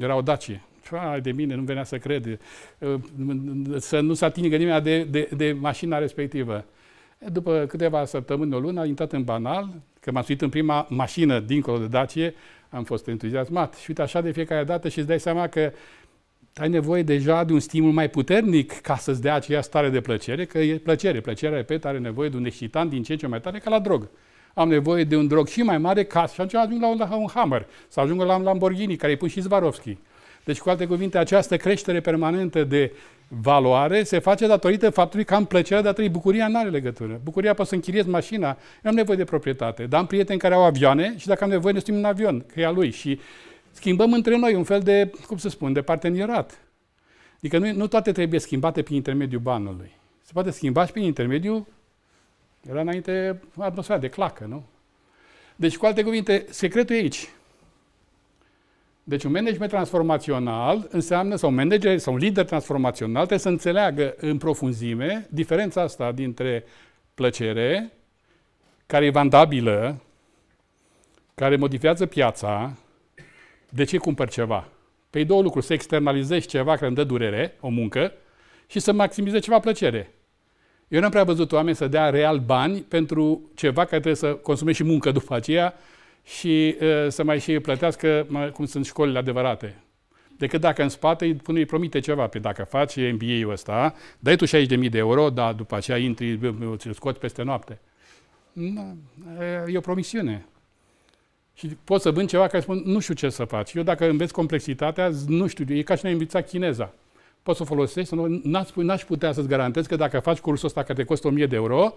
era o Dacie. Ai de mine, nu venea să cred. Să nu se atingă nimeni de, de, de mașina respectivă. După câteva săptămâni, o lună, a intrat în banal, că m-am suit în prima mașină dincolo de Dacie, am fost entuziasmat. Și uite așa de fiecare dată și îți dai seama că ai nevoie deja de un stimul mai puternic ca să-ți dea aceea stare de plăcere, că e plăcere. Plăcerea, repet, are nevoie de un excitant din ce ce mai tare ca la drog. Am nevoie de un drog și mai mare ca să ajung la un, la un Hammer, să ajung la un Lamborghini, care îi pun și Zvarovski. Deci, cu alte cuvinte, această creștere permanentă de valoare se face datorită faptului că am plăcerea de a trăi. Bucuria nu are legătură. Bucuria poate să închiriez mașina, eu am nevoie de proprietate, dar am prieteni care au avioane și dacă am nevoie ne stim în avion, că e a lui. Și schimbăm între noi un fel de, cum să spun, de partenerat. Adică nu, nu toate trebuie schimbate prin intermediul banului. Se poate schimba și prin intermediul, era înainte atmosfera de clacă, nu? Deci, cu alte cuvinte, secretul e aici. Deci un management transformațional înseamnă, sau un manager sau un lider transformațional trebuie să înțeleagă în profunzime diferența asta dintre plăcere, care e vandabilă, care modifiază piața, de ce cumpăr ceva? Păi două lucruri, să externalizezi ceva care îmi dă durere, o muncă, și să maximizezi ceva plăcere. Eu n-am prea văzut oameni să dea real bani pentru ceva care trebuie să consume și muncă după aceea, și uh, să mai și plătească cum sunt școlile adevărate. Decât dacă în spate îi, îi promite ceva. Pe păi dacă faci MBA-ul ăsta, dai tu 60.000 de euro, dar după aceea intri, îți scoți peste noapte. nu, e o promisiune. Și pot să vând ceva care spun, nu știu ce să faci. Eu dacă înveți complexitatea, nu știu, e ca și ne-ai învățat chineza. Poți să o folosești, n-aș, n-aș putea să-ți garantez că dacă faci cursul ăsta care te costă 1000 de euro,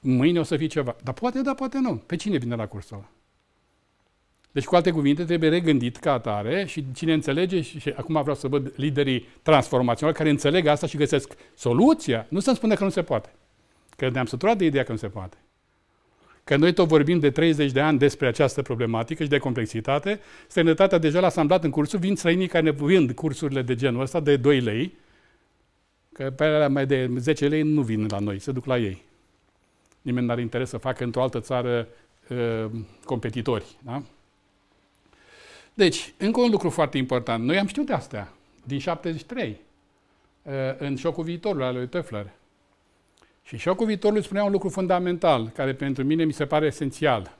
mâine o să fie ceva. Dar poate da, poate nu. Pe cine vine la cursul ăla? Deci, cu alte cuvinte, trebuie regândit ca atare și cine înțelege, și, și acum vreau să văd liderii transformaționali care înțeleg asta și găsesc soluția, nu să-mi spună că nu se poate. Că ne-am săturat de ideea că nu se poate. Că noi tot vorbim de 30 de ani despre această problematică și de complexitate. Străinătatea deja l-a asamblat în cursuri, vin străinii care ne vând cursurile de genul ăsta de 2 lei, că pe alea mai de 10 lei nu vin la noi, se duc la ei. Nimeni n-are interes să facă într-o altă țară uh, competitori. Da? Deci, încă un lucru foarte important. Noi am știut asta din 73, uh, în șocul viitorului al lui Toeffler. Și șocul viitorului spunea un lucru fundamental, care pentru mine mi se pare esențial.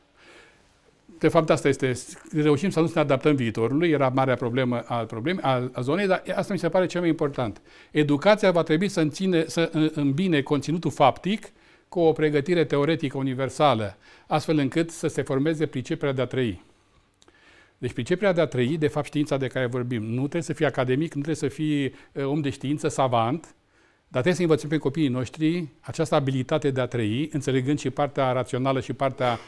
De fapt, asta este, reușim să nu ne adaptăm viitorului, era marea problemă a probleme, a, a zonei, dar asta mi se pare cel mai important. Educația va trebui să, înține, să îmbine conținutul faptic cu o pregătire teoretică universală, astfel încât să se formeze priceperea de a trăi. Deci priceperea de a trăi, de fapt știința de care vorbim, nu trebuie să fii academic, nu trebuie să fii uh, om de știință, savant, dar trebuie să învățăm pe copiii noștri această abilitate de a trăi, înțelegând și partea rațională și partea,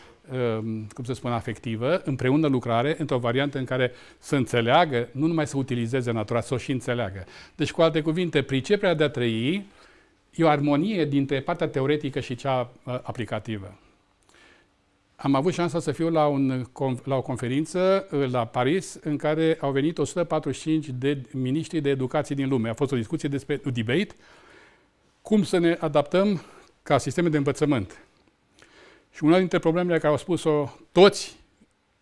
um, cum să spun, afectivă, împreună lucrare, într-o variantă în care să înțeleagă, nu numai să utilizeze natura, să o și înțeleagă. Deci, cu alte cuvinte, priceperea de a trăi e o armonie dintre partea teoretică și cea uh, aplicativă. Am avut șansa să fiu la, un, la o conferință uh, la Paris în care au venit 145 de miniștri de educație din lume. A fost o discuție despre un debate, cum să ne adaptăm ca sisteme de învățământ. Și una dintre problemele care au spus-o toți,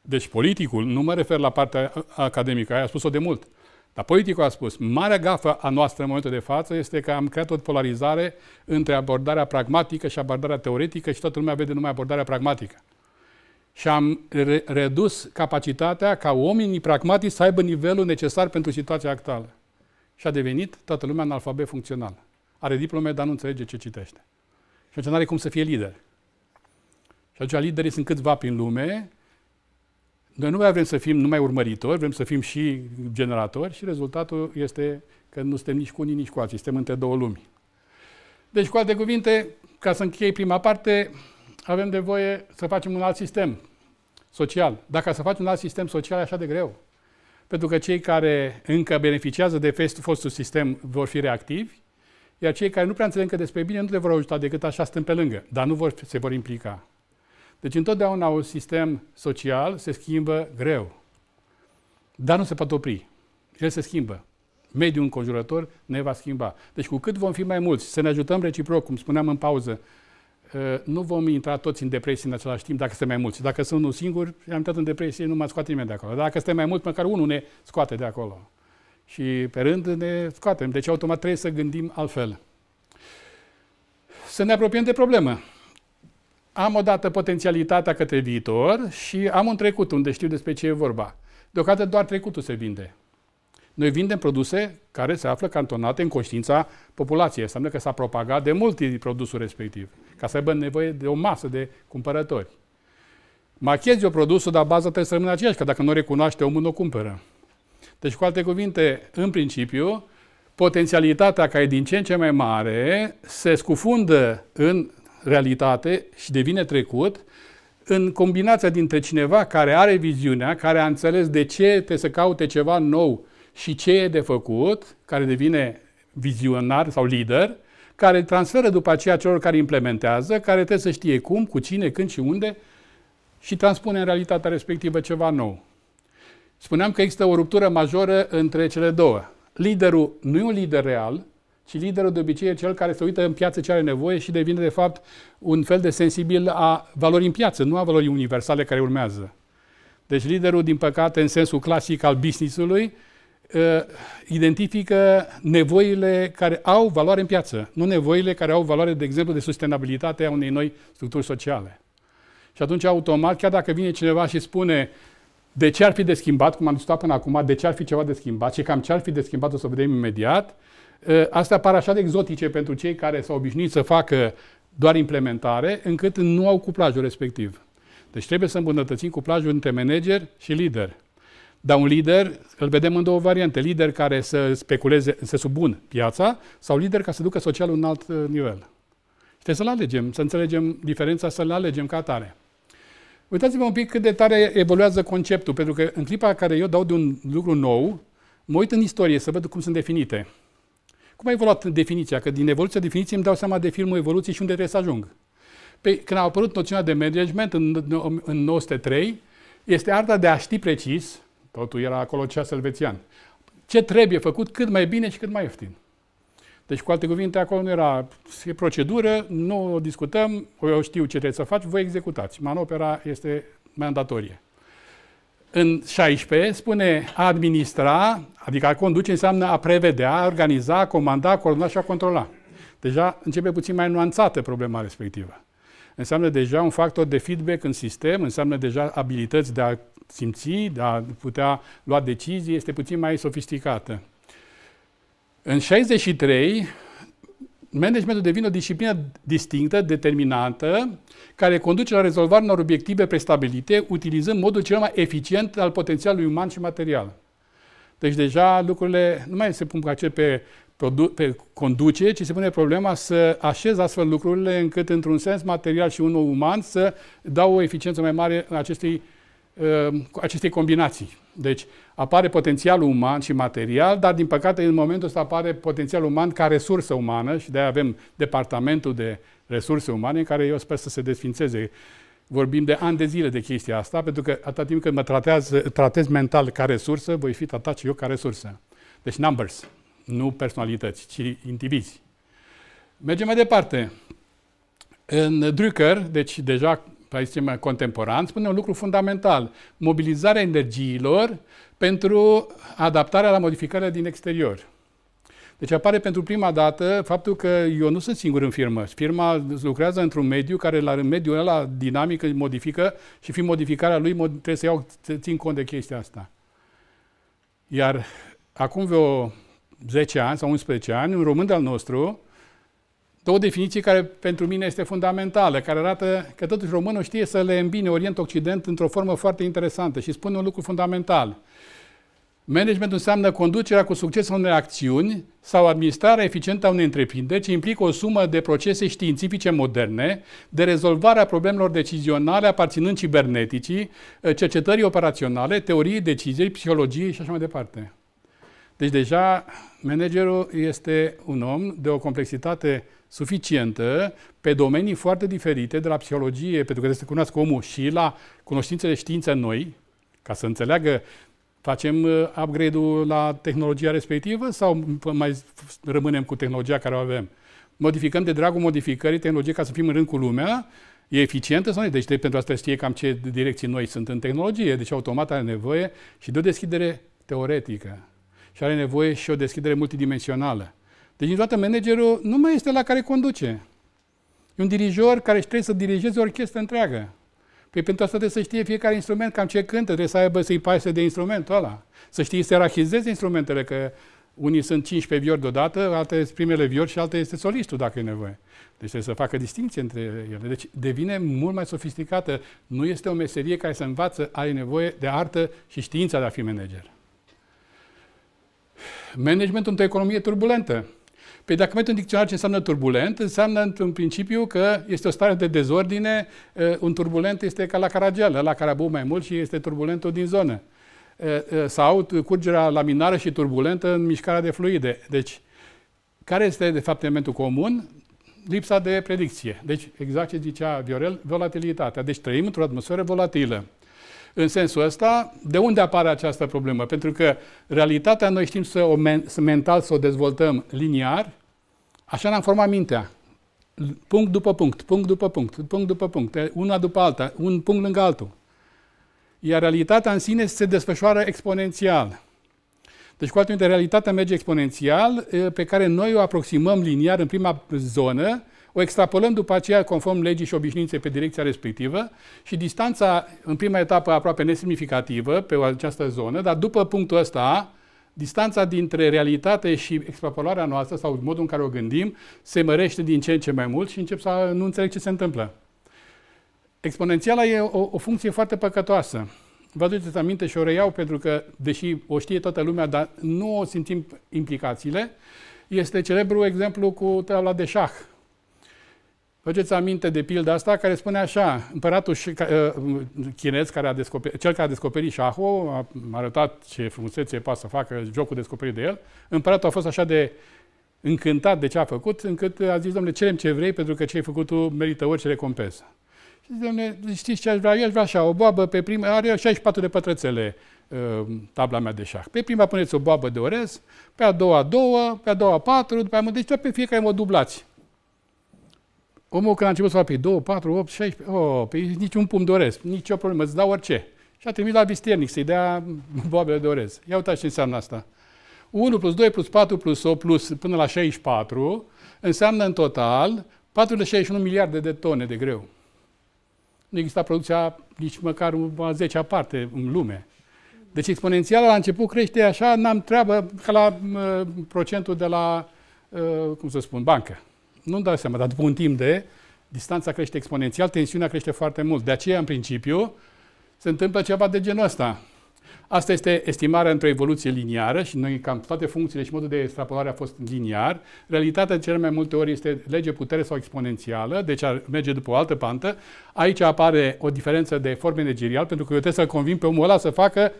deci politicul, nu mă refer la partea academică, aia a spus-o de mult, dar politicul a spus, marea gafă a noastră în momentul de față este că am creat o polarizare între abordarea pragmatică și abordarea teoretică și toată lumea vede numai abordarea pragmatică și am re- redus capacitatea ca oamenii pragmatici să aibă nivelul necesar pentru situația actuală. Și a devenit toată lumea alfabet funcțional. Are diplome, dar nu înțelege ce citește. Și atunci nu are cum să fie lider. Și atunci liderii sunt câțiva prin lume. Noi nu mai vrem să fim numai urmăritori, vrem să fim și generatori și rezultatul este că nu suntem nici cu unii, nici cu alții. Suntem între două lumi. Deci, cu alte cuvinte, ca să închei prima parte, avem de voie să facem un alt sistem social. Dacă să faci un alt sistem social e așa de greu, pentru că cei care încă beneficiază de fostul sistem vor fi reactivi, iar cei care nu prea înțeleg că despre bine nu le vor ajuta decât așa stând pe lângă, dar nu vor, se vor implica. Deci întotdeauna un sistem social se schimbă greu, dar nu se poate opri. El se schimbă. Mediul înconjurător ne va schimba. Deci cu cât vom fi mai mulți, să ne ajutăm reciproc, cum spuneam în pauză, Eh, nu vom intra toți în depresie în același timp dacă suntem mai mulți. Dacă sunt unul singur, am intrat în depresie, nu mă scoate nimeni de acolo. Dacă suntem mai mulți, măcar unul ne scoate de acolo. Și pe rând ne scoatem. Deci automat trebuie să gândim altfel. Să ne apropiem de problemă. Am odată potențialitatea către viitor și am un trecut unde știu despre ce e vorba. Deocamdată doar trecutul se vinde. Noi vindem produse care se află cantonate în conștiința populației. Înseamnă că s-a propagat de mult produsul respectiv, ca să aibă nevoie de o masă de cumpărători. Machezi o produsul, dar baza trebuie să rămână aceeași, că dacă nu o recunoaște, omul nu o cumpără. Deci, cu alte cuvinte, în principiu, potențialitatea care e din ce în ce mai mare se scufundă în realitate și devine trecut în combinația dintre cineva care are viziunea, care a înțeles de ce trebuie să caute ceva nou și ce e de făcut, care devine vizionar sau lider, care transferă după aceea celor care implementează, care trebuie să știe cum, cu cine, când și unde și transpune în realitatea respectivă ceva nou. Spuneam că există o ruptură majoră între cele două. Liderul nu e un lider real, ci liderul de obicei e cel care se uită în piață ce are nevoie și devine de fapt un fel de sensibil a valorii în piață, nu a valorii universale care urmează. Deci liderul, din păcate, în sensul clasic al businessului, Ă, identifică nevoile care au valoare în piață, nu nevoile care au valoare, de exemplu, de sustenabilitate a unei noi structuri sociale. Și atunci, automat, chiar dacă vine cineva și spune de ce ar fi de schimbat, cum am discutat până acum, de ce ar fi ceva de schimbat și cam ce ar fi de schimbat, o să vedem imediat, ă, astea par așa de exotice pentru cei care s-au obișnuit să facă doar implementare, încât nu au cuplajul respectiv. Deci trebuie să îmbunătățim cuplajul între manager și lider. Dar un lider, îl vedem în două variante. Lider care să speculeze, să subun piața sau lider ca să ducă socialul în alt uh, nivel. Trebuie să-l alegem, să înțelegem diferența, să-l alegem ca atare. Uitați-vă un pic cât de tare evoluează conceptul, pentru că în clipa în care eu dau de un lucru nou, mă uit în istorie să văd cum sunt definite. Cum a evoluat definiția? Că din evoluția definiției îmi dau seama de filmul evoluției și unde trebuie să ajung. Pe, când a apărut noțiunea de management în, în 903, este arta de a ști precis Totul era acolo cea selvețian. Ce trebuie făcut cât mai bine și cât mai ieftin. Deci, cu alte cuvinte, acolo nu era e procedură, nu o discutăm, eu știu ce trebuie să faci, voi executați. Manopera este mandatorie. În 16 spune a administra, adică a conduce înseamnă a prevedea, a organiza, a comanda, a coordona și a controla. Deja începe puțin mai nuanțată problema respectivă. Înseamnă deja un factor de feedback în sistem, înseamnă deja abilități de a simți, de a putea lua decizii, este puțin mai sofisticată. În 63, managementul devine o disciplină distinctă, determinantă, care conduce la rezolvarea unor obiective prestabilite, utilizând modul cel mai eficient al potențialului uman și material. Deci deja lucrurile nu mai se pun ca ce pe, pe conduce, ci se pune problema să așez astfel lucrurile încât într-un sens material și unul uman să dau o eficiență mai mare în acestui Ehm, acestei combinații. Deci apare potențialul uman și material, dar din păcate în momentul ăsta apare potențialul uman ca resursă umană și de avem departamentul de resurse umane în care eu sper să se desfințeze. Vorbim de ani de zile de chestia asta, pentru că atâta timp când mă tratez, tratez mental ca resursă, voi fi tratat și eu ca resursă. Deci numbers, nu personalități, ci indivizi. Mergem mai departe. În Drucker, deci deja hai zicem, contemporan, spune un lucru fundamental. Mobilizarea energiilor pentru adaptarea la modificarea din exterior. Deci apare pentru prima dată faptul că eu nu sunt singur în firmă. Firma lucrează într-un mediu care la mediul ăla dinamic îl modifică și fiind modificarea lui trebuie să iau, să țin cont de chestia asta. Iar acum vreo 10 ani sau 11 ani, un român al nostru, Două definiții care pentru mine este fundamentală, care arată că totuși românul știe să le îmbine Orient-Occident într-o formă foarte interesantă și spune un lucru fundamental. Management înseamnă conducerea cu succes a unei acțiuni sau administrarea eficientă a unei întreprinderi ce implică o sumă de procese științifice moderne, de rezolvarea problemelor decizionale aparținând ciberneticii, cercetării operaționale, teoriei deciziei, psihologiei și așa mai departe. Deci deja managerul este un om de o complexitate suficientă pe domenii foarte diferite, de la psihologie, pentru că trebuie să cunoască omul și la cunoștințele de știință noi, ca să înțeleagă facem uh, upgrade-ul la tehnologia respectivă sau mai rămânem cu tehnologia care o avem? Modificăm de dragul modificării tehnologie ca să fim în rând cu lumea, e eficientă sau nu? Deci de, pentru asta știe cam ce direcții noi sunt în tehnologie, deci automat are nevoie și de o deschidere teoretică și are nevoie și o deschidere multidimensională. Deci, toată managerul nu mai este la care conduce. E un dirijor care trebuie să dirigeze o orchestră întreagă. Păi pentru asta trebuie să știe fiecare instrument, cam ce cântă, trebuie să aibă să-i pase de instrumentul ăla. Să știe să arahizeze instrumentele, că unii sunt 15 viori deodată, alte sunt primele viori și alte este solistul, dacă e nevoie. Deci trebuie să facă distinție între ele. Deci devine mult mai sofisticată. Nu este o meserie care să învață, are nevoie de artă și știința de a fi manager. Managementul într-o economie turbulentă. Păi dacă meti un dicționar ce înseamnă turbulent, înseamnă într-un principiu că este o stare de dezordine, uh, un turbulent este ca la caragială, la care a băut mai mult și este turbulentul din zonă. Uh, uh, sau curgerea laminară și turbulentă în mișcarea de fluide. Deci, care este de fapt elementul comun? Lipsa de predicție. Deci, exact ce zicea Viorel, volatilitatea. Deci trăim într-o atmosferă volatilă. În sensul ăsta, de unde apare această problemă? Pentru că realitatea noi știm să, o men- să mental să o dezvoltăm liniar, așa ne-am format mintea. Punct după punct, punct după punct, punct după punct, una după alta, un punct lângă altul. Iar realitatea în sine se desfășoară exponențial. Deci, cu atunci, realitatea merge exponențial, pe care noi o aproximăm liniar în prima zonă, o extrapolăm după aceea conform legii și obișnuințe pe direcția respectivă și distanța în prima etapă aproape nesemnificativă pe această zonă, dar după punctul ăsta, distanța dintre realitate și extrapolarea noastră sau modul în care o gândim se mărește din ce în ce mai mult și încep să nu înțeleg ce se întâmplă. Exponențiala e o, o funcție foarte păcătoasă. Vă aduceți aminte și o reiau pentru că, deși o știe toată lumea, dar nu o simțim implicațiile, este celebrul exemplu cu tabla de șah, Faceți aminte de pilda asta care spune așa, împăratul uh, chinez, care a descoperit, cel care a descoperit șahul, a arătat ce frumusețe poate să facă jocul descoperit de el, împăratul a fost așa de încântat de ce a făcut, încât a zis, domnule, cerem ce vrei, pentru că ce ai făcut tu merită orice recompensă. Și zice, domnule, știți ce aș vrea? aș vrea așa, o boabă pe prima, are 64 de pătrățele uh, tabla mea de șah. Pe prima puneți o boabă de orez, pe a doua două, pe a doua patru, după aia mă, deci pe fiecare mă dublați. Omul când a început să facă 2, 4, 8, 16, oh, pe păi nici un pumn doresc, orez, nici o problemă, îți dau orice. Și a trimis la bisternic să-i dea boabele de orez. Ia uitați ce înseamnă asta. 1 plus 2 plus 4 plus 8 plus până la 64 înseamnă în total 461 miliarde de tone de greu. Nu exista producția nici măcar a 10 a parte în lume. Deci exponențial la început crește așa, n-am treabă ca la uh, procentul de la, uh, cum să spun, bancă. Nu-mi dau seama, dar după un timp de distanța crește exponențial, tensiunea crește foarte mult. De aceea, în principiu, se întâmplă ceva de genul ăsta. Asta este estimarea într-o evoluție liniară și noi cam toate funcțiile și modul de extrapolare a fost liniar. Realitatea cele mai multe ori este lege putere sau exponențială, deci ar merge după o altă pantă. Aici apare o diferență de formă managerial, pentru că eu trebuie să-l convin pe omul ăla să facă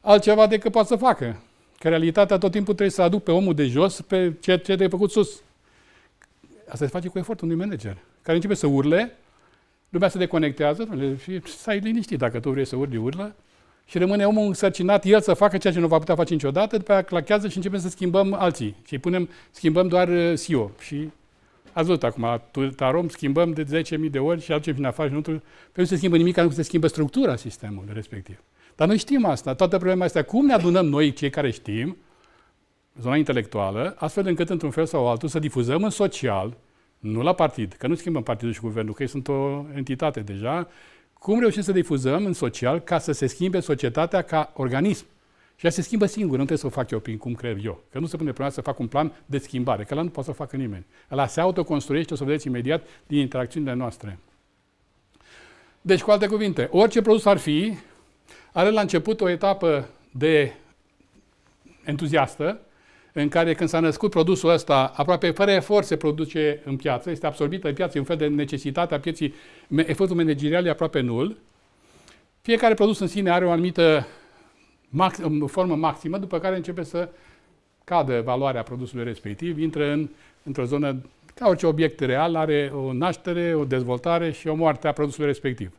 altceva decât poate să facă. Că realitatea tot timpul trebuie să aduc pe omul de jos pe ceea ce trebuie făcut sus. Asta se face cu efortul unui manager, care începe să urle, lumea se deconectează și stai liniștit dacă tu vrei să urli, urlă. Și rămâne omul însărcinat el să facă ceea ce nu va putea face niciodată, după aia clachează și începem să schimbăm alții. Și îi punem, schimbăm doar uh, CEO. Și ați văzut acum, tarom schimbăm de 10.000 de ori și aducem prin afară și nu, pentru că nu se schimbă nimic, nu se schimbă structura sistemului respectiv. Dar noi știm asta, toată problema asta. Cum ne adunăm noi, cei care știm, zona intelectuală, astfel încât, într-un fel sau altul, să difuzăm în social, nu la partid, că nu schimbăm partidul și guvernul, că ei sunt o entitate deja, cum reușim să difuzăm în social ca să se schimbe societatea ca organism. Și ea se schimbă singur, nu trebuie să o fac eu prin cum cred eu. Că nu se pune problema să fac un plan de schimbare, că la nu poate să facă nimeni. La se autoconstruiește, o să vedeți imediat, din interacțiunile noastre. Deci, cu alte cuvinte, orice produs ar fi, are la început o etapă de entuziastă, în care când s-a născut produsul ăsta, aproape fără efort se produce în piață, este absorbită în piață, e un fel de necesitate a pieții, efortul managerial e aproape nul. Fiecare produs în sine are o anumită max, formă maximă, după care începe să cadă valoarea produsului respectiv, intră în, într-o zonă, ca orice obiect real, are o naștere, o dezvoltare și o moarte a produsului respectiv.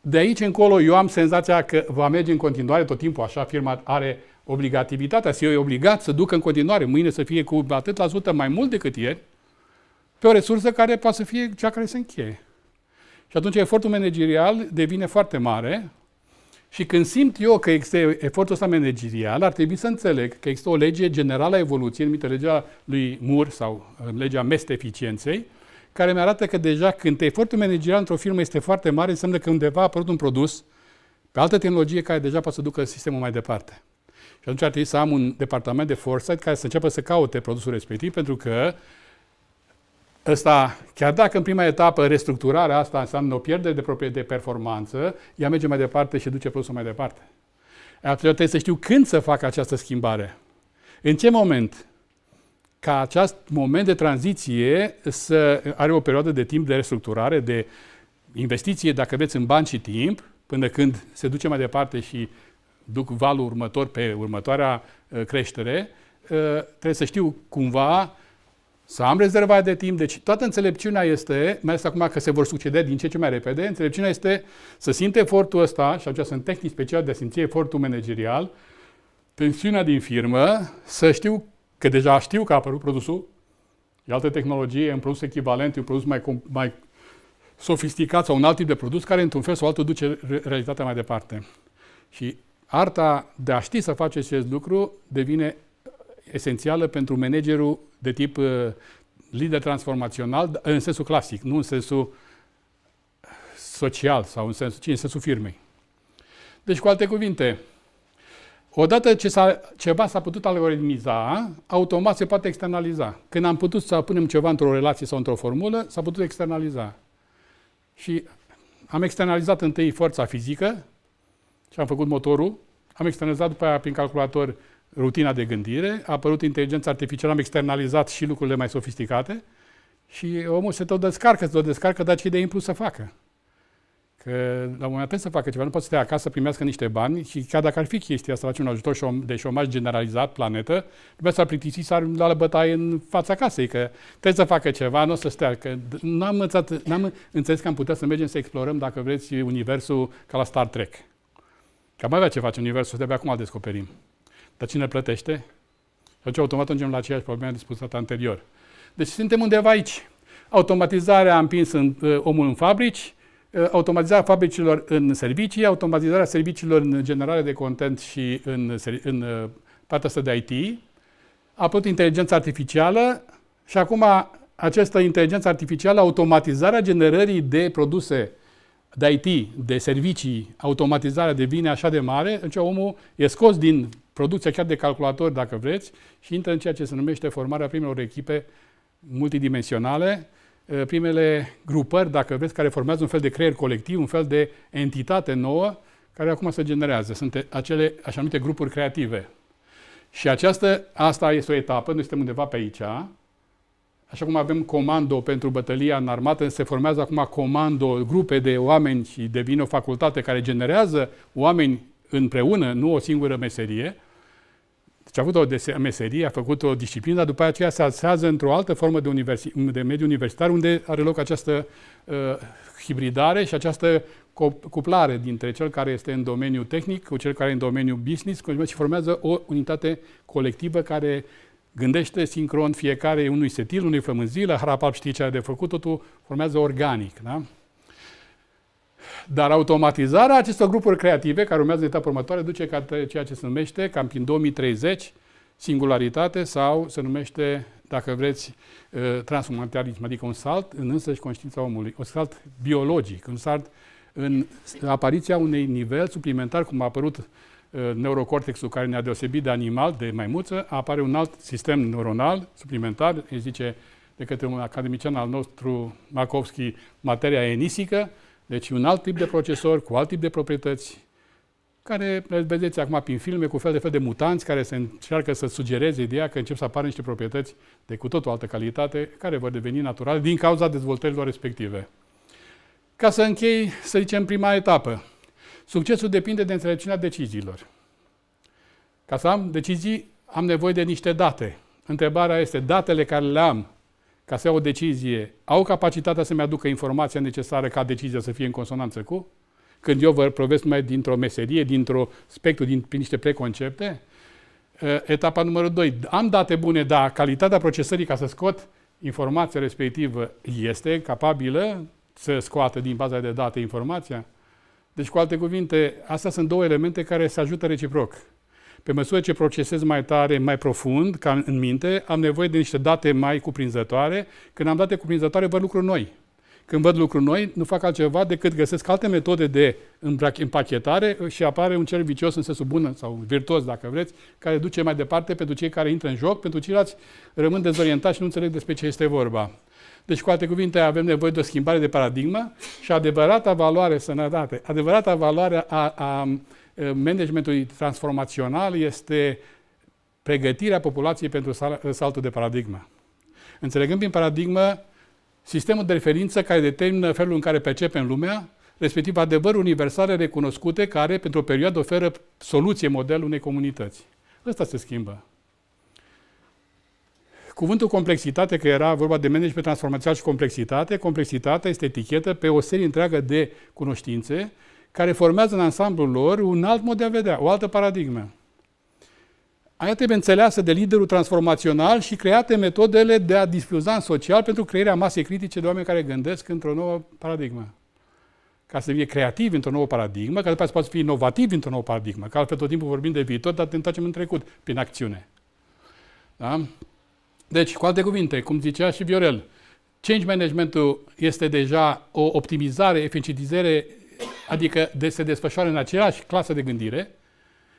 De aici încolo eu am senzația că va merge în continuare tot timpul așa, firma are obligativitatea, să e obligat să ducă în continuare, mâine să fie cu atât la sută mai mult decât ieri, pe o resursă care poate să fie cea care se încheie. Și atunci efortul managerial devine foarte mare și când simt eu că există efortul ăsta managerial, ar trebui să înțeleg că există o lege generală a evoluției, numită legea lui Moore sau uh, legea mest eficienței, care mi arată că deja când efortul managerial într-o firmă este foarte mare, înseamnă că undeva a apărut un produs pe altă tehnologie care deja poate să ducă sistemul mai departe. Și atunci ar trebui să am un departament de foresight care să înceapă să caute produsul respectiv, pentru că ăsta, chiar dacă în prima etapă restructurarea asta înseamnă o pierdere de proprie de performanță, ea merge mai departe și duce produsul mai departe. Atunci trebuie să știu când să fac această schimbare. În ce moment? Ca acest moment de tranziție să are o perioadă de timp de restructurare, de investiție, dacă veți, în bani și timp, până când se duce mai departe și duc valul următor pe următoarea uh, creștere, uh, trebuie să știu cumva să am rezervat de timp. Deci toată înțelepciunea este, mai ales acum că se vor succede din ce ce mai repede, înțelepciunea este să simt efortul ăsta, și aici sunt tehnici speciale de a simți efortul managerial, tensiunea din firmă, să știu că deja știu că a apărut produsul, e altă tehnologie, e un produs echivalent, e un produs mai, mai sofisticat sau un alt tip de produs care într-un fel sau altul duce realitatea mai departe. Și Arta de a ști să faci acest lucru devine uh, esențială pentru managerul de tip uh, lider transformațional, în sensul clasic, nu în sensul uh, social sau în sensul, ci în sensul firmei. Deci, cu alte cuvinte, odată ce s-a, ceva s-a putut algoritmiza, automat se poate externaliza. Când am putut să punem ceva într-o relație sau într-o formulă, s-a putut externaliza. Și am externalizat întâi forța fizică, și am făcut motorul, am externalizat după aia prin calculator rutina de gândire, a apărut inteligența artificială, am externalizat și lucrurile mai sofisticate și omul se tot descarcă, se tot descarcă, dar ce de plus să facă? Că la un moment trebuie să facă ceva, nu poți să stea acasă să primească niște bani și chiar dacă ar fi chestia asta, face un ajutor șom- de șomaj generalizat, planetă, trebuie să-l plictisi, să ar la bătaie în fața casei, că trebuie să facă ceva, nu o să stea. Că n-am, înțeles, n-am înțeles că am putea să mergem să explorăm, dacă vreți, universul ca la Star Trek Că mai avea ce face Universul, de acum îl descoperim. Dar cine plătește? Și atunci deci automat ajungem la aceeași problemă dispusată anterior. Deci suntem undeva aici. Automatizarea a împins în, uh, omul în fabrici, uh, automatizarea fabricilor în servicii, automatizarea serviciilor în generare de content și în, în uh, partea asta de IT, a apărut inteligența artificială și acum această inteligență artificială, automatizarea generării de produse de IT, de servicii, automatizarea devine așa de mare, încât omul e scos din producția chiar de calculator, dacă vreți, și intră în ceea ce se numește formarea primelor echipe multidimensionale, eh, primele grupări, dacă vreți, care formează un fel de creier colectiv, un fel de entitate nouă, care acum se generează. Sunt acele așa numite grupuri creative. Și această, asta este o etapă, noi suntem undeva pe aici, Așa cum avem comando pentru bătălia în armată, se formează acum comando, grupe de oameni și devine o facultate care generează oameni împreună, nu o singură meserie. Deci a avut o meserie, a făcut o disciplină, dar după aceea se alțează într-o altă formă de, universi- de mediu universitar unde are loc această uh, hibridare și această cuplare dintre cel care este în domeniul tehnic cu cel care este în domeniul business și formează o unitate colectivă care Gândește sincron fiecare unui setil, unui la harapap știi ce are de făcut, totul formează organic. Da? Dar automatizarea acestor grupuri creative, care urmează în etapa următoare, duce către ceea ce se numește, cam prin 2030, singularitate sau se numește, dacă vreți, uh, transhumanitarism, adică un salt în însăși conștiința omului, un salt biologic, un salt în apariția unui nivel suplimentar, cum a apărut Uh, neurocortexul care ne-a deosebit de animal, de maimuță, apare un alt sistem neuronal suplimentar, îi zice de către un academician al nostru, Makovski, materia enisică, deci un alt tip de procesor cu alt tip de proprietăți, care le vedeți acum prin filme cu fel de fel de mutanți care se încearcă să sugereze ideea că încep să apară niște proprietăți de cu tot o altă calitate, care vor deveni naturale din cauza dezvoltărilor respective. Ca să închei, să zicem, prima etapă, Succesul depinde de înțelepciunea deciziilor. Ca să am decizii, am nevoie de niște date. Întrebarea este, datele care le am ca să iau o decizie, au capacitatea să-mi aducă informația necesară ca decizia să fie în consonanță cu? Când eu vă provesc numai dintr-o meserie, dintr-o spectru, din, prin niște preconcepte? Ă, etapa numărul 2. Am date bune, dar calitatea procesării ca să scot informația respectivă este capabilă să scoată din baza de date informația? Deci, cu alte cuvinte, astea sunt două elemente care se ajută reciproc. Pe măsură ce procesez mai tare, mai profund, ca în minte, am nevoie de niște date mai cuprinzătoare. Când am date cuprinzătoare, văd lucruri noi. Când văd lucruri noi, nu fac altceva decât găsesc alte metode de împachetare și apare un cel vicios în sensul bun sau virtuos, dacă vreți, care duce mai departe pentru cei care intră în joc, pentru ceilalți rămân dezorientați și nu înțeleg despre ce este vorba. Deci, cu alte cuvinte, avem nevoie de o schimbare de paradigmă și adevărata valoare sănătate, adevărata valoare a, a managementului transformațional este pregătirea populației pentru sal, saltul de paradigmă. Înțelegând prin paradigmă sistemul de referință care determină felul în care percepem lumea, respectiv adevăruri universale recunoscute care, pentru o perioadă, oferă soluție model unei comunități. Ăsta se schimbă. Cuvântul complexitate, că era vorba de management transformațional și complexitate, complexitatea este etichetă pe o serie întreagă de cunoștințe care formează în ansamblul lor un alt mod de a vedea, o altă paradigmă. Aia trebuie înțeleasă de liderul transformațional și create metodele de a difuza în social pentru crearea masei critice de oameni care gândesc într-o nouă paradigmă. Ca să fie creativi într-o nouă paradigmă, ca după aceea să poată fi inovativi într-o nouă paradigmă, că altfel tot timpul vorbim de viitor, dar te întoarcem în trecut, prin acțiune. Da? Deci, cu alte cuvinte, cum zicea și Viorel, change managementul este deja o optimizare, eficientizare, adică de se desfășoară în aceeași clasă de gândire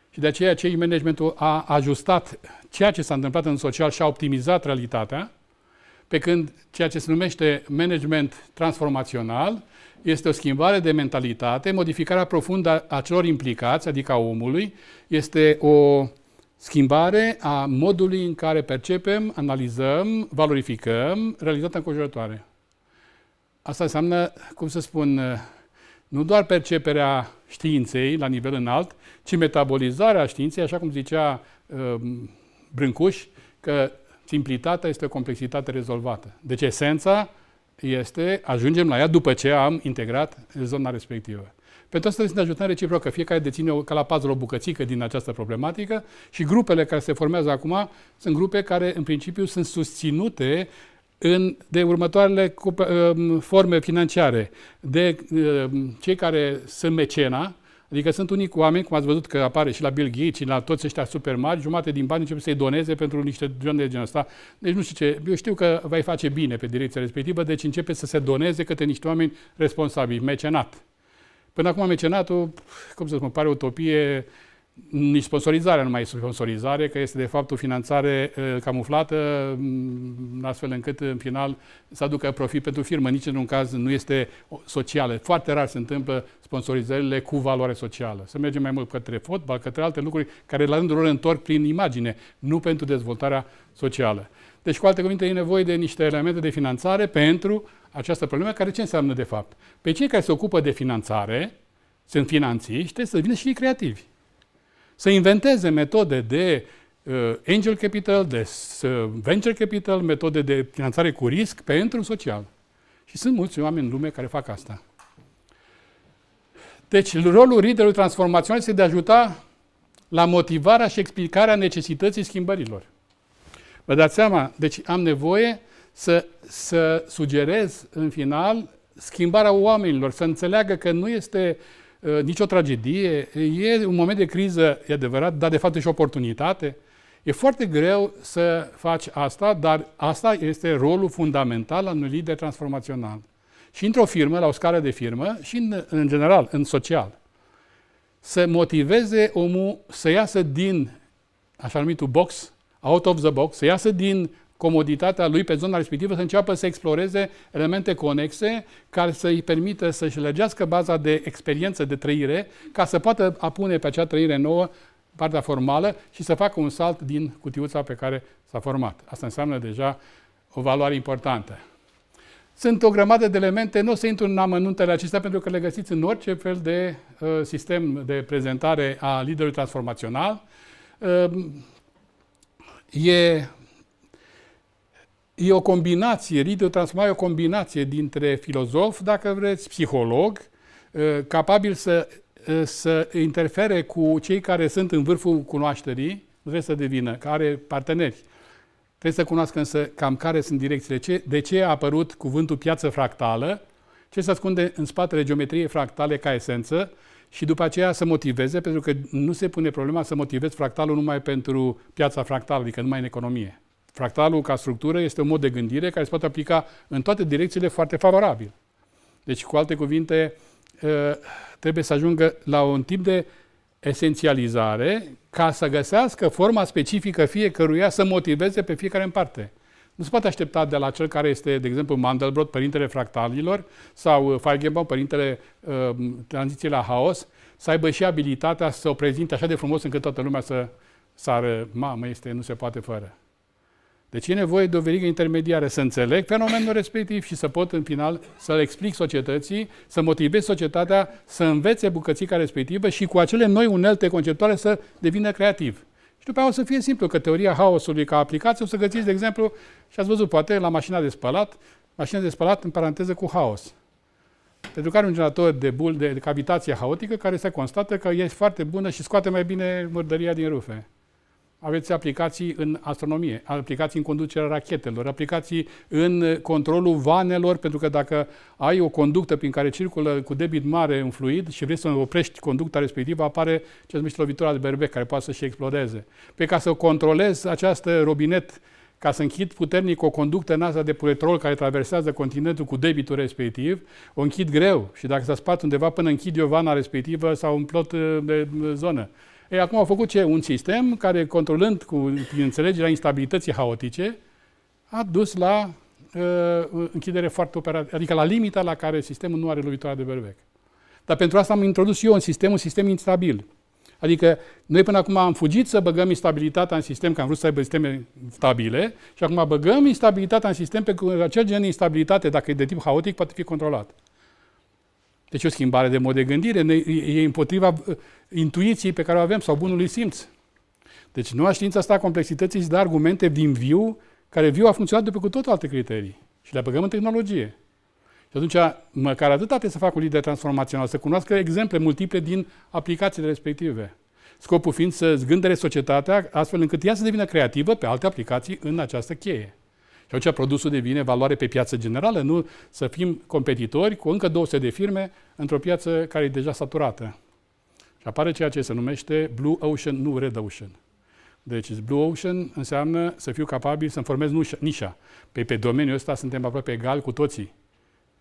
și de aceea change managementul a ajustat ceea ce s-a întâmplat în social și a optimizat realitatea, pe când ceea ce se numește management transformațional este o schimbare de mentalitate, modificarea profundă a celor implicați, adică a omului, este o Schimbare a modului în care percepem, analizăm, valorificăm realitatea înconjurătoare. Asta înseamnă, cum să spun, nu doar perceperea științei la nivel înalt, ci metabolizarea științei, așa cum zicea um, Brâncuș, că simplitatea este o complexitate rezolvată. Deci esența este, ajungem la ea după ce am integrat zona respectivă pentru asta sunt ajutare reciprocă. Fiecare deține ca la pază o bucățică din această problematică și grupele care se formează acum sunt grupe care, în principiu, sunt susținute în, de următoarele um, forme financiare, de um, cei care sunt mecena, Adică sunt unii cu oameni, cum ați văzut că apare și la Bill Gates și la toți ăștia super mari, jumate din bani încep să-i doneze pentru niște genuri de genul ăsta. Deci nu știu ce, eu știu că vei face bine pe direcția respectivă, deci începe să se doneze către niște oameni responsabili, mecenat. Până acum mecenatul, cum să spun, pare o utopie, nici sponsorizarea nu mai este sponsorizare, că este de fapt o finanțare uh, camuflată, mm, astfel încât în final să aducă profit pentru firmă. Nici în un caz nu este socială. Foarte rar se întâmplă sponsorizările cu valoare socială. Să mergem mai mult către fotbal, către alte lucruri care la rândul lor întorc prin imagine, nu pentru dezvoltarea socială. Deci, cu alte cuvinte, e nevoie de niște elemente de finanțare pentru această problemă, care ce înseamnă de fapt? Pe cei care se ocupă de finanțare, sunt finanțiști, să devină și ei creativi. Să inventeze metode de uh, angel capital, de uh, venture capital, metode de finanțare cu risc pentru social. Și sunt mulți oameni în lume care fac asta. Deci, rolul liderului transformațional este de a ajuta la motivarea și explicarea necesității schimbărilor. Vă dați seama? Deci am nevoie să, să sugerez în final schimbarea oamenilor, să înțeleagă că nu este uh, nicio tragedie, e un moment de criză, e adevărat, dar de fapt e și o oportunitate. E foarte greu să faci asta, dar asta este rolul fundamental al unui lider transformațional. Și într-o firmă, la o scară de firmă, și în, în general, în social. Să motiveze omul să iasă din așa numitul box out of the box, să iasă din comoditatea lui pe zona respectivă, să înceapă să exploreze elemente conexe care să-i permită să-și lărgească baza de experiență, de trăire, ca să poată apune pe acea trăire nouă partea formală și să facă un salt din cutiuța pe care s-a format. Asta înseamnă deja o valoare importantă. Sunt o grămadă de elemente, nu o să intru în amănuntele acestea pentru că le găsiți în orice fel de uh, sistem de prezentare a liderului transformațional. Uh, E, e o combinație, Ridiu Transforma e o combinație dintre filozof, dacă vreți, psiholog, capabil să, să interfere cu cei care sunt în vârful cunoașterii, nu trebuie să devină, care parteneri. Trebuie să cunoască însă cam care sunt direcțiile, de ce a apărut cuvântul piață fractală, ce se ascunde în spatele geometriei fractale ca esență și după aceea să motiveze, pentru că nu se pune problema să motivezi fractalul numai pentru piața fractală, adică numai în economie. Fractalul ca structură este un mod de gândire care se poate aplica în toate direcțiile foarte favorabil. Deci, cu alte cuvinte, ă, trebuie să ajungă la un tip de esențializare ca să găsească forma specifică fiecăruia să motiveze pe fiecare în parte. Nu se poate aștepta de la cel care este, de exemplu, Mandelbrot, părintele fractalilor, sau uh, Feigenbaum, părintele uh, tranziției la haos, să aibă și abilitatea să o prezinte așa de frumos încât toată lumea să sară, mamă, este, nu se poate fără. Deci e nevoie de o verigă intermediară, să înțeleg fenomenul respectiv și să pot în final să-l explic societății, să motivez societatea să învețe bucățica respectivă și cu acele noi unelte conceptuale să devină creativ. Și după aceea o să fie simplu, că teoria haosului ca aplicație o să găsiți, de exemplu, și ați văzut, poate la mașina de spălat, mașina de spălat în paranteză cu haos. Pentru că are un generator de bul, de, de cavitație haotică, care se constată că e foarte bună și scoate mai bine murdăria din rufe. Aveți aplicații în astronomie, aplicații în conducerea rachetelor, aplicații în controlul vanelor, pentru că dacă ai o conductă prin care circulă cu debit mare în fluid și vrei să oprești conducta respectivă, apare ce se numește lovitura de berbec, care poate să și explodeze. Pe ca să controlezi această robinet ca să închid puternic o conductă în asta de petrol care traversează continentul cu debitul respectiv, o închid greu și dacă s-a spart undeva până închid eu vana respectivă sau un eh, de zonă. Ei, acum au făcut ce? Un sistem care, controlând cu înțelegerea instabilității haotice, a dus la uh, închidere foarte operată, adică la limita la care sistemul nu are lovitoare de berbec. Dar pentru asta am introdus eu în sistem un sistem instabil. Adică noi până acum am fugit să băgăm instabilitatea în sistem, că am vrut să aibă sisteme stabile, și acum băgăm instabilitatea în sistem pentru că acel gen de instabilitate, dacă e de tip haotic, poate fi controlat. Deci o schimbare de mod de gândire e împotriva uh, intuiției pe care o avem sau bunului simț. Deci noua știință asta a complexității îți dă argumente din viu, care viu a funcționat după cu totul alte criterii. Și le băgăm în tehnologie. Și atunci, măcar atât trebuie să fac un lider transformațional, să cunoască exemple multiple din aplicațiile respective. Scopul fiind să zgândere societatea astfel încât ea să devină creativă pe alte aplicații în această cheie. Și atunci produsul devine valoare pe piață generală, nu să fim competitori cu încă 200 de firme într-o piață care e deja saturată. Și apare ceea ce se numește Blue Ocean, nu Red Ocean. Deci Blue Ocean înseamnă să fiu capabil să-mi formez nișa. Pe, păi pe domeniul ăsta suntem aproape egal cu toții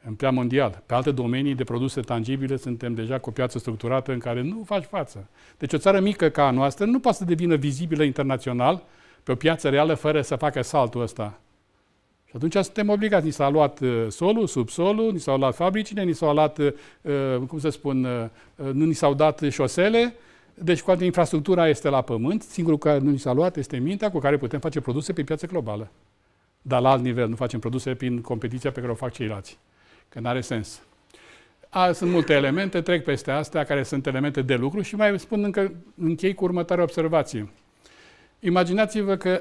în plan mondial. Pe alte domenii de produse tangibile suntem deja cu o piață structurată în care nu faci față. Deci o țară mică ca a noastră nu poate să devină vizibilă internațional pe o piață reală fără să facă saltul ăsta. Și atunci suntem obligați. Ni s-a luat uh, solul, subsolul, ni s-au luat fabricile, ni s-au luat, uh, uh, cum să spun, nu ni s-au dat șosele, deci, cu alte, infrastructura este la pământ, singurul care nu ni s-a luat este mintea cu care putem face produse pe piață globală. Dar la alt nivel, nu facem produse prin competiția pe care o fac ceilalți. Că nu are sens. A, sunt multe elemente, trec peste astea, care sunt elemente de lucru și mai spun încă, închei cu următoarea observație. Imaginați-vă că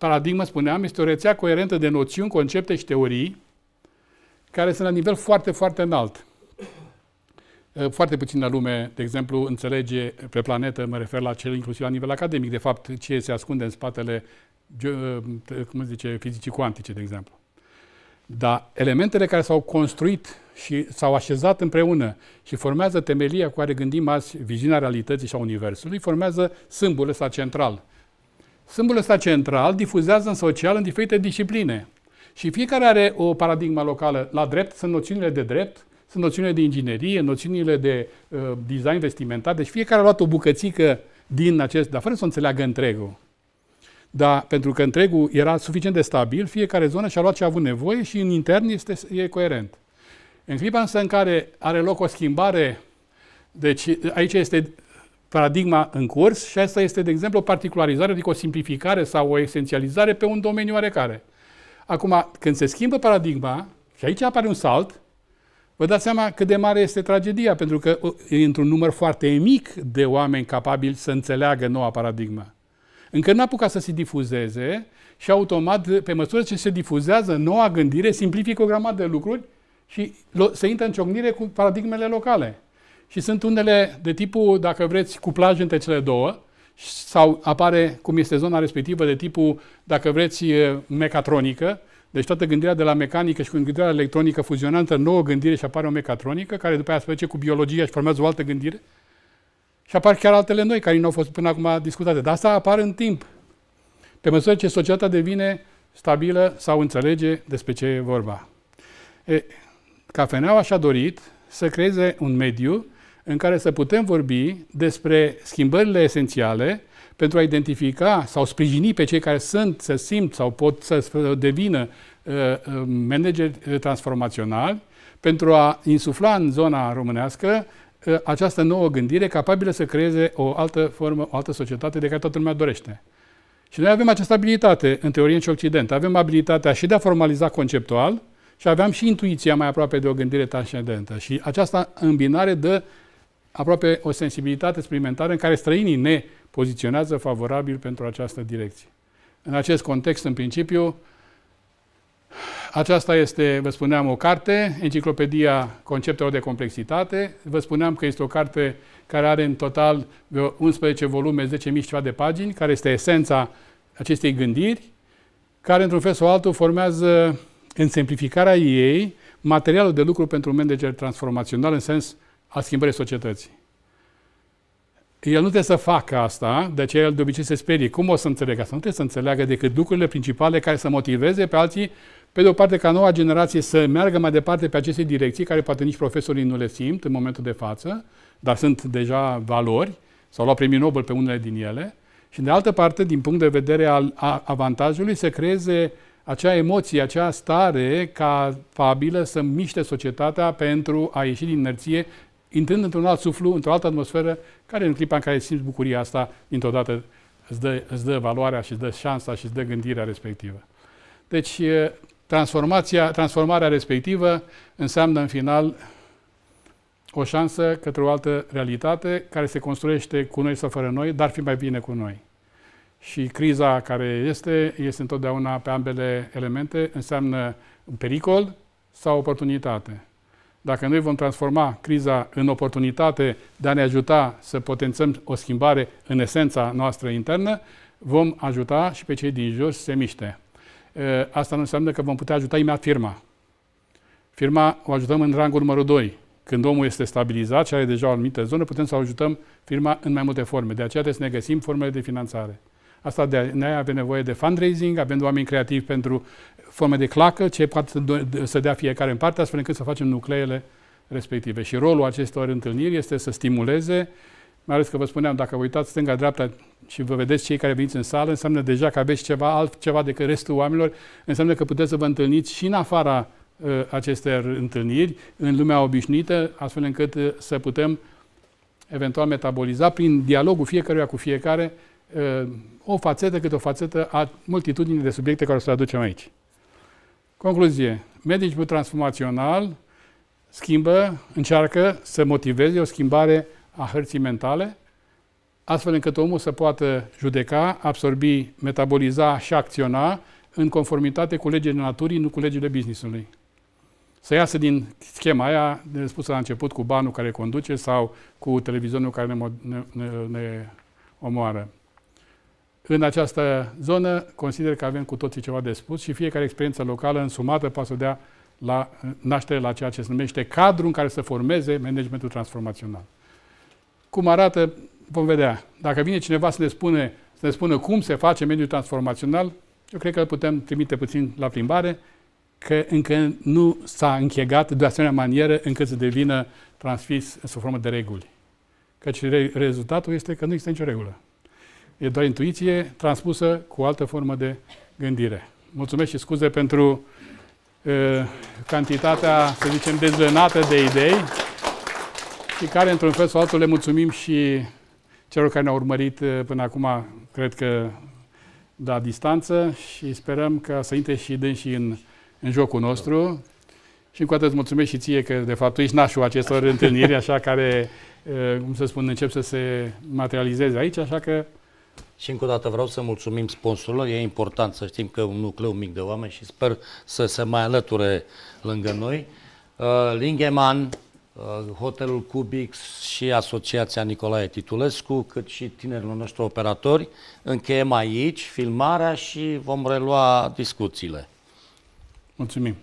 Paradigmă, spuneam, este o rețea coerentă de noțiuni, concepte și teorii care sunt la nivel foarte, foarte înalt. Eh, foarte puțină lume, de exemplu, înțelege pe planetă, mă refer la cel inclusiv la nivel academic, de fapt, ce se ascunde în spatele, eh, cum se zice, fizicii cuantice, de exemplu. Dar elementele care s-au construit și s-au așezat împreună și formează temelia cu care gândim azi viziunea realității și a Universului, formează sâmbul ăsta central, Sâmbul ăsta central difuzează în social în diferite discipline. Și fiecare are o paradigma locală. La drept sunt noțiunile de drept, sunt noțiunile de inginerie, noțiunile de uh, design vestimentar. Deci fiecare a luat o bucățică din acest, dar fără să înțeleagă întregul. Dar pentru că întregul era suficient de stabil, fiecare zonă și-a luat ce a avut nevoie și în intern este, e coerent. În clipa însă în care are loc o schimbare, deci aici este paradigma în curs și asta este, de exemplu, o particularizare, adică o simplificare sau o esențializare pe un domeniu oarecare. Acum, când se schimbă paradigma, și aici apare un salt, vă dați seama cât de mare este tragedia, pentru că uh, e într-un număr foarte mic de oameni capabili să înțeleagă noua paradigmă. Încă nu apucat să se difuzeze și automat, pe măsură ce se difuzează noua gândire, simplifică o grămadă de lucruri și se intră în ciocnire cu paradigmele locale și sunt unele de tipul, dacă vreți, cuplaj între cele două sau apare, cum este zona respectivă, de tipul, dacă vreți, mecatronică, deci toată gândirea de la mecanică și cu gândirea electronică fuzionează nouă gândire și apare o mecatronică, care după aceea se face cu biologia și formează o altă gândire. Și apar chiar altele noi, care nu au fost până acum discutate. Dar asta apare în timp. Pe măsură ce societatea devine stabilă sau înțelege despre ce e vorba. E, cafeneaua și-a dorit să creeze un mediu în care să putem vorbi despre schimbările esențiale pentru a identifica sau sprijini pe cei care sunt, să simt sau pot să devină uh, uh, manageri uh, transformaționali, pentru a insufla în zona românească această nouă gândire capabilă să creeze o altă formă, o altă societate de care toată lumea dorește. Și noi avem această abilitate între Orient și Occident. Avem abilitatea și de a formaliza conceptual și aveam și intuiția mai aproape de o gândire transcendentă. Și aceasta îmbinare dă aproape o sensibilitate suplimentară în care străinii ne poziționează favorabil pentru această direcție. În acest context, în principiu, aceasta este, vă spuneam, o carte, Enciclopedia Conceptelor de Complexitate. Vă spuneam că este o carte care are în total 11 volume, 10.000 ceva de pagini, care este esența acestei gândiri, care într-un fel sau altul formează în simplificarea ei materialul de lucru pentru un manager transformațional în sens a schimbării societății. El nu trebuie să facă asta, de aceea el de obicei se sperie. Cum o să înțeleagă asta? Nu trebuie să înțeleagă decât lucrurile principale care să motiveze pe alții, pe de o parte, ca noua generație să meargă mai departe pe aceste direcții, care poate nici profesorii nu le simt în momentul de față, dar sunt deja valori, s-au luat premii Nobel pe unele din ele, și de altă parte, din punct de vedere al avantajului, să creeze acea emoție, acea stare capabilă să miște societatea pentru a ieși din inerție intrând într-un alt suflu, într-o altă atmosferă, care în clipa în care simți bucuria asta, dintr-o dată îți dă, îți dă valoarea și îți dă șansa și îți dă gândirea respectivă. Deci, transformația, transformarea respectivă înseamnă în final o șansă către o altă realitate care se construiește cu noi sau fără noi, dar fi mai bine cu noi. Și criza care este, este întotdeauna pe ambele elemente, înseamnă un pericol sau oportunitate. Dacă noi vom transforma criza în oportunitate de a ne ajuta să potențăm o schimbare în esența noastră internă, vom ajuta și pe cei din jos să se miște. Asta nu înseamnă că vom putea ajuta imediat firma. Firma o ajutăm în rangul numărul 2. Când omul este stabilizat și are deja o anumită zonă, putem să ajutăm firma în mai multe forme. De aceea trebuie să ne găsim formele de finanțare. Asta de aia avem nevoie de fundraising, avem oameni creativi pentru forme de clacă, ce poate să dea fiecare în parte, astfel încât să facem nucleele respective. Și rolul acestor întâlniri este să stimuleze, mai ales că vă spuneam, dacă vă uitați stânga-dreapta și vă vedeți cei care veniți în sală, înseamnă deja că aveți ceva altceva decât restul oamenilor, înseamnă că puteți să vă întâlniți și în afara uh, acestor întâlniri, în lumea obișnuită, astfel încât uh, să putem eventual metaboliza prin dialogul fiecăruia cu fiecare o fațetă cât o fațetă a multitudinii de subiecte care o să aducem aici. Concluzie. Medicul transformațional schimbă, încearcă să motiveze o schimbare a hărții mentale, astfel încât omul să poată judeca, absorbi, metaboliza și acționa în conformitate cu legile naturii, nu cu legile businessului. Să iasă din schema aia, de spus la început, cu banul care conduce sau cu televizorul care ne, ne, ne, ne omoară. În această zonă consider că avem cu toții ceva de spus și fiecare experiență locală însumată poate să dea la naștere la ceea ce se numește cadru în care să formeze managementul transformațional. Cum arată, vom vedea. Dacă vine cineva să ne spune, să ne spună cum se face mediul transformațional, eu cred că îl putem trimite puțin la plimbare, că încă nu s-a închegat de asemenea manieră încât să devină transfis sub formă de reguli. Căci rezultatul este că nu există nicio regulă e doar intuiție transpusă cu o altă formă de gândire. Mulțumesc și scuze pentru uh, cantitatea, să zicem, dezvenată de idei și care, într-un fel sau altul, le mulțumim și celor care ne-au urmărit până acum, cred că la distanță și sperăm că să intre și dânsii în, în jocul nostru. Și încă o dată mulțumesc și ție că, de fapt, tu ești nașul acestor întâlniri, așa care, cum să spun, încep să se materializeze aici, așa că și încă o dată vreau să mulțumim sponsorilor. E important să știm că un nucleu mic de oameni și sper să se mai alăture lângă noi. Uh, Lingeman, uh, Hotelul Cubix și Asociația Nicolae Titulescu, cât și tinerilor noștri operatori. Încheiem aici filmarea și vom relua discuțiile. Mulțumim!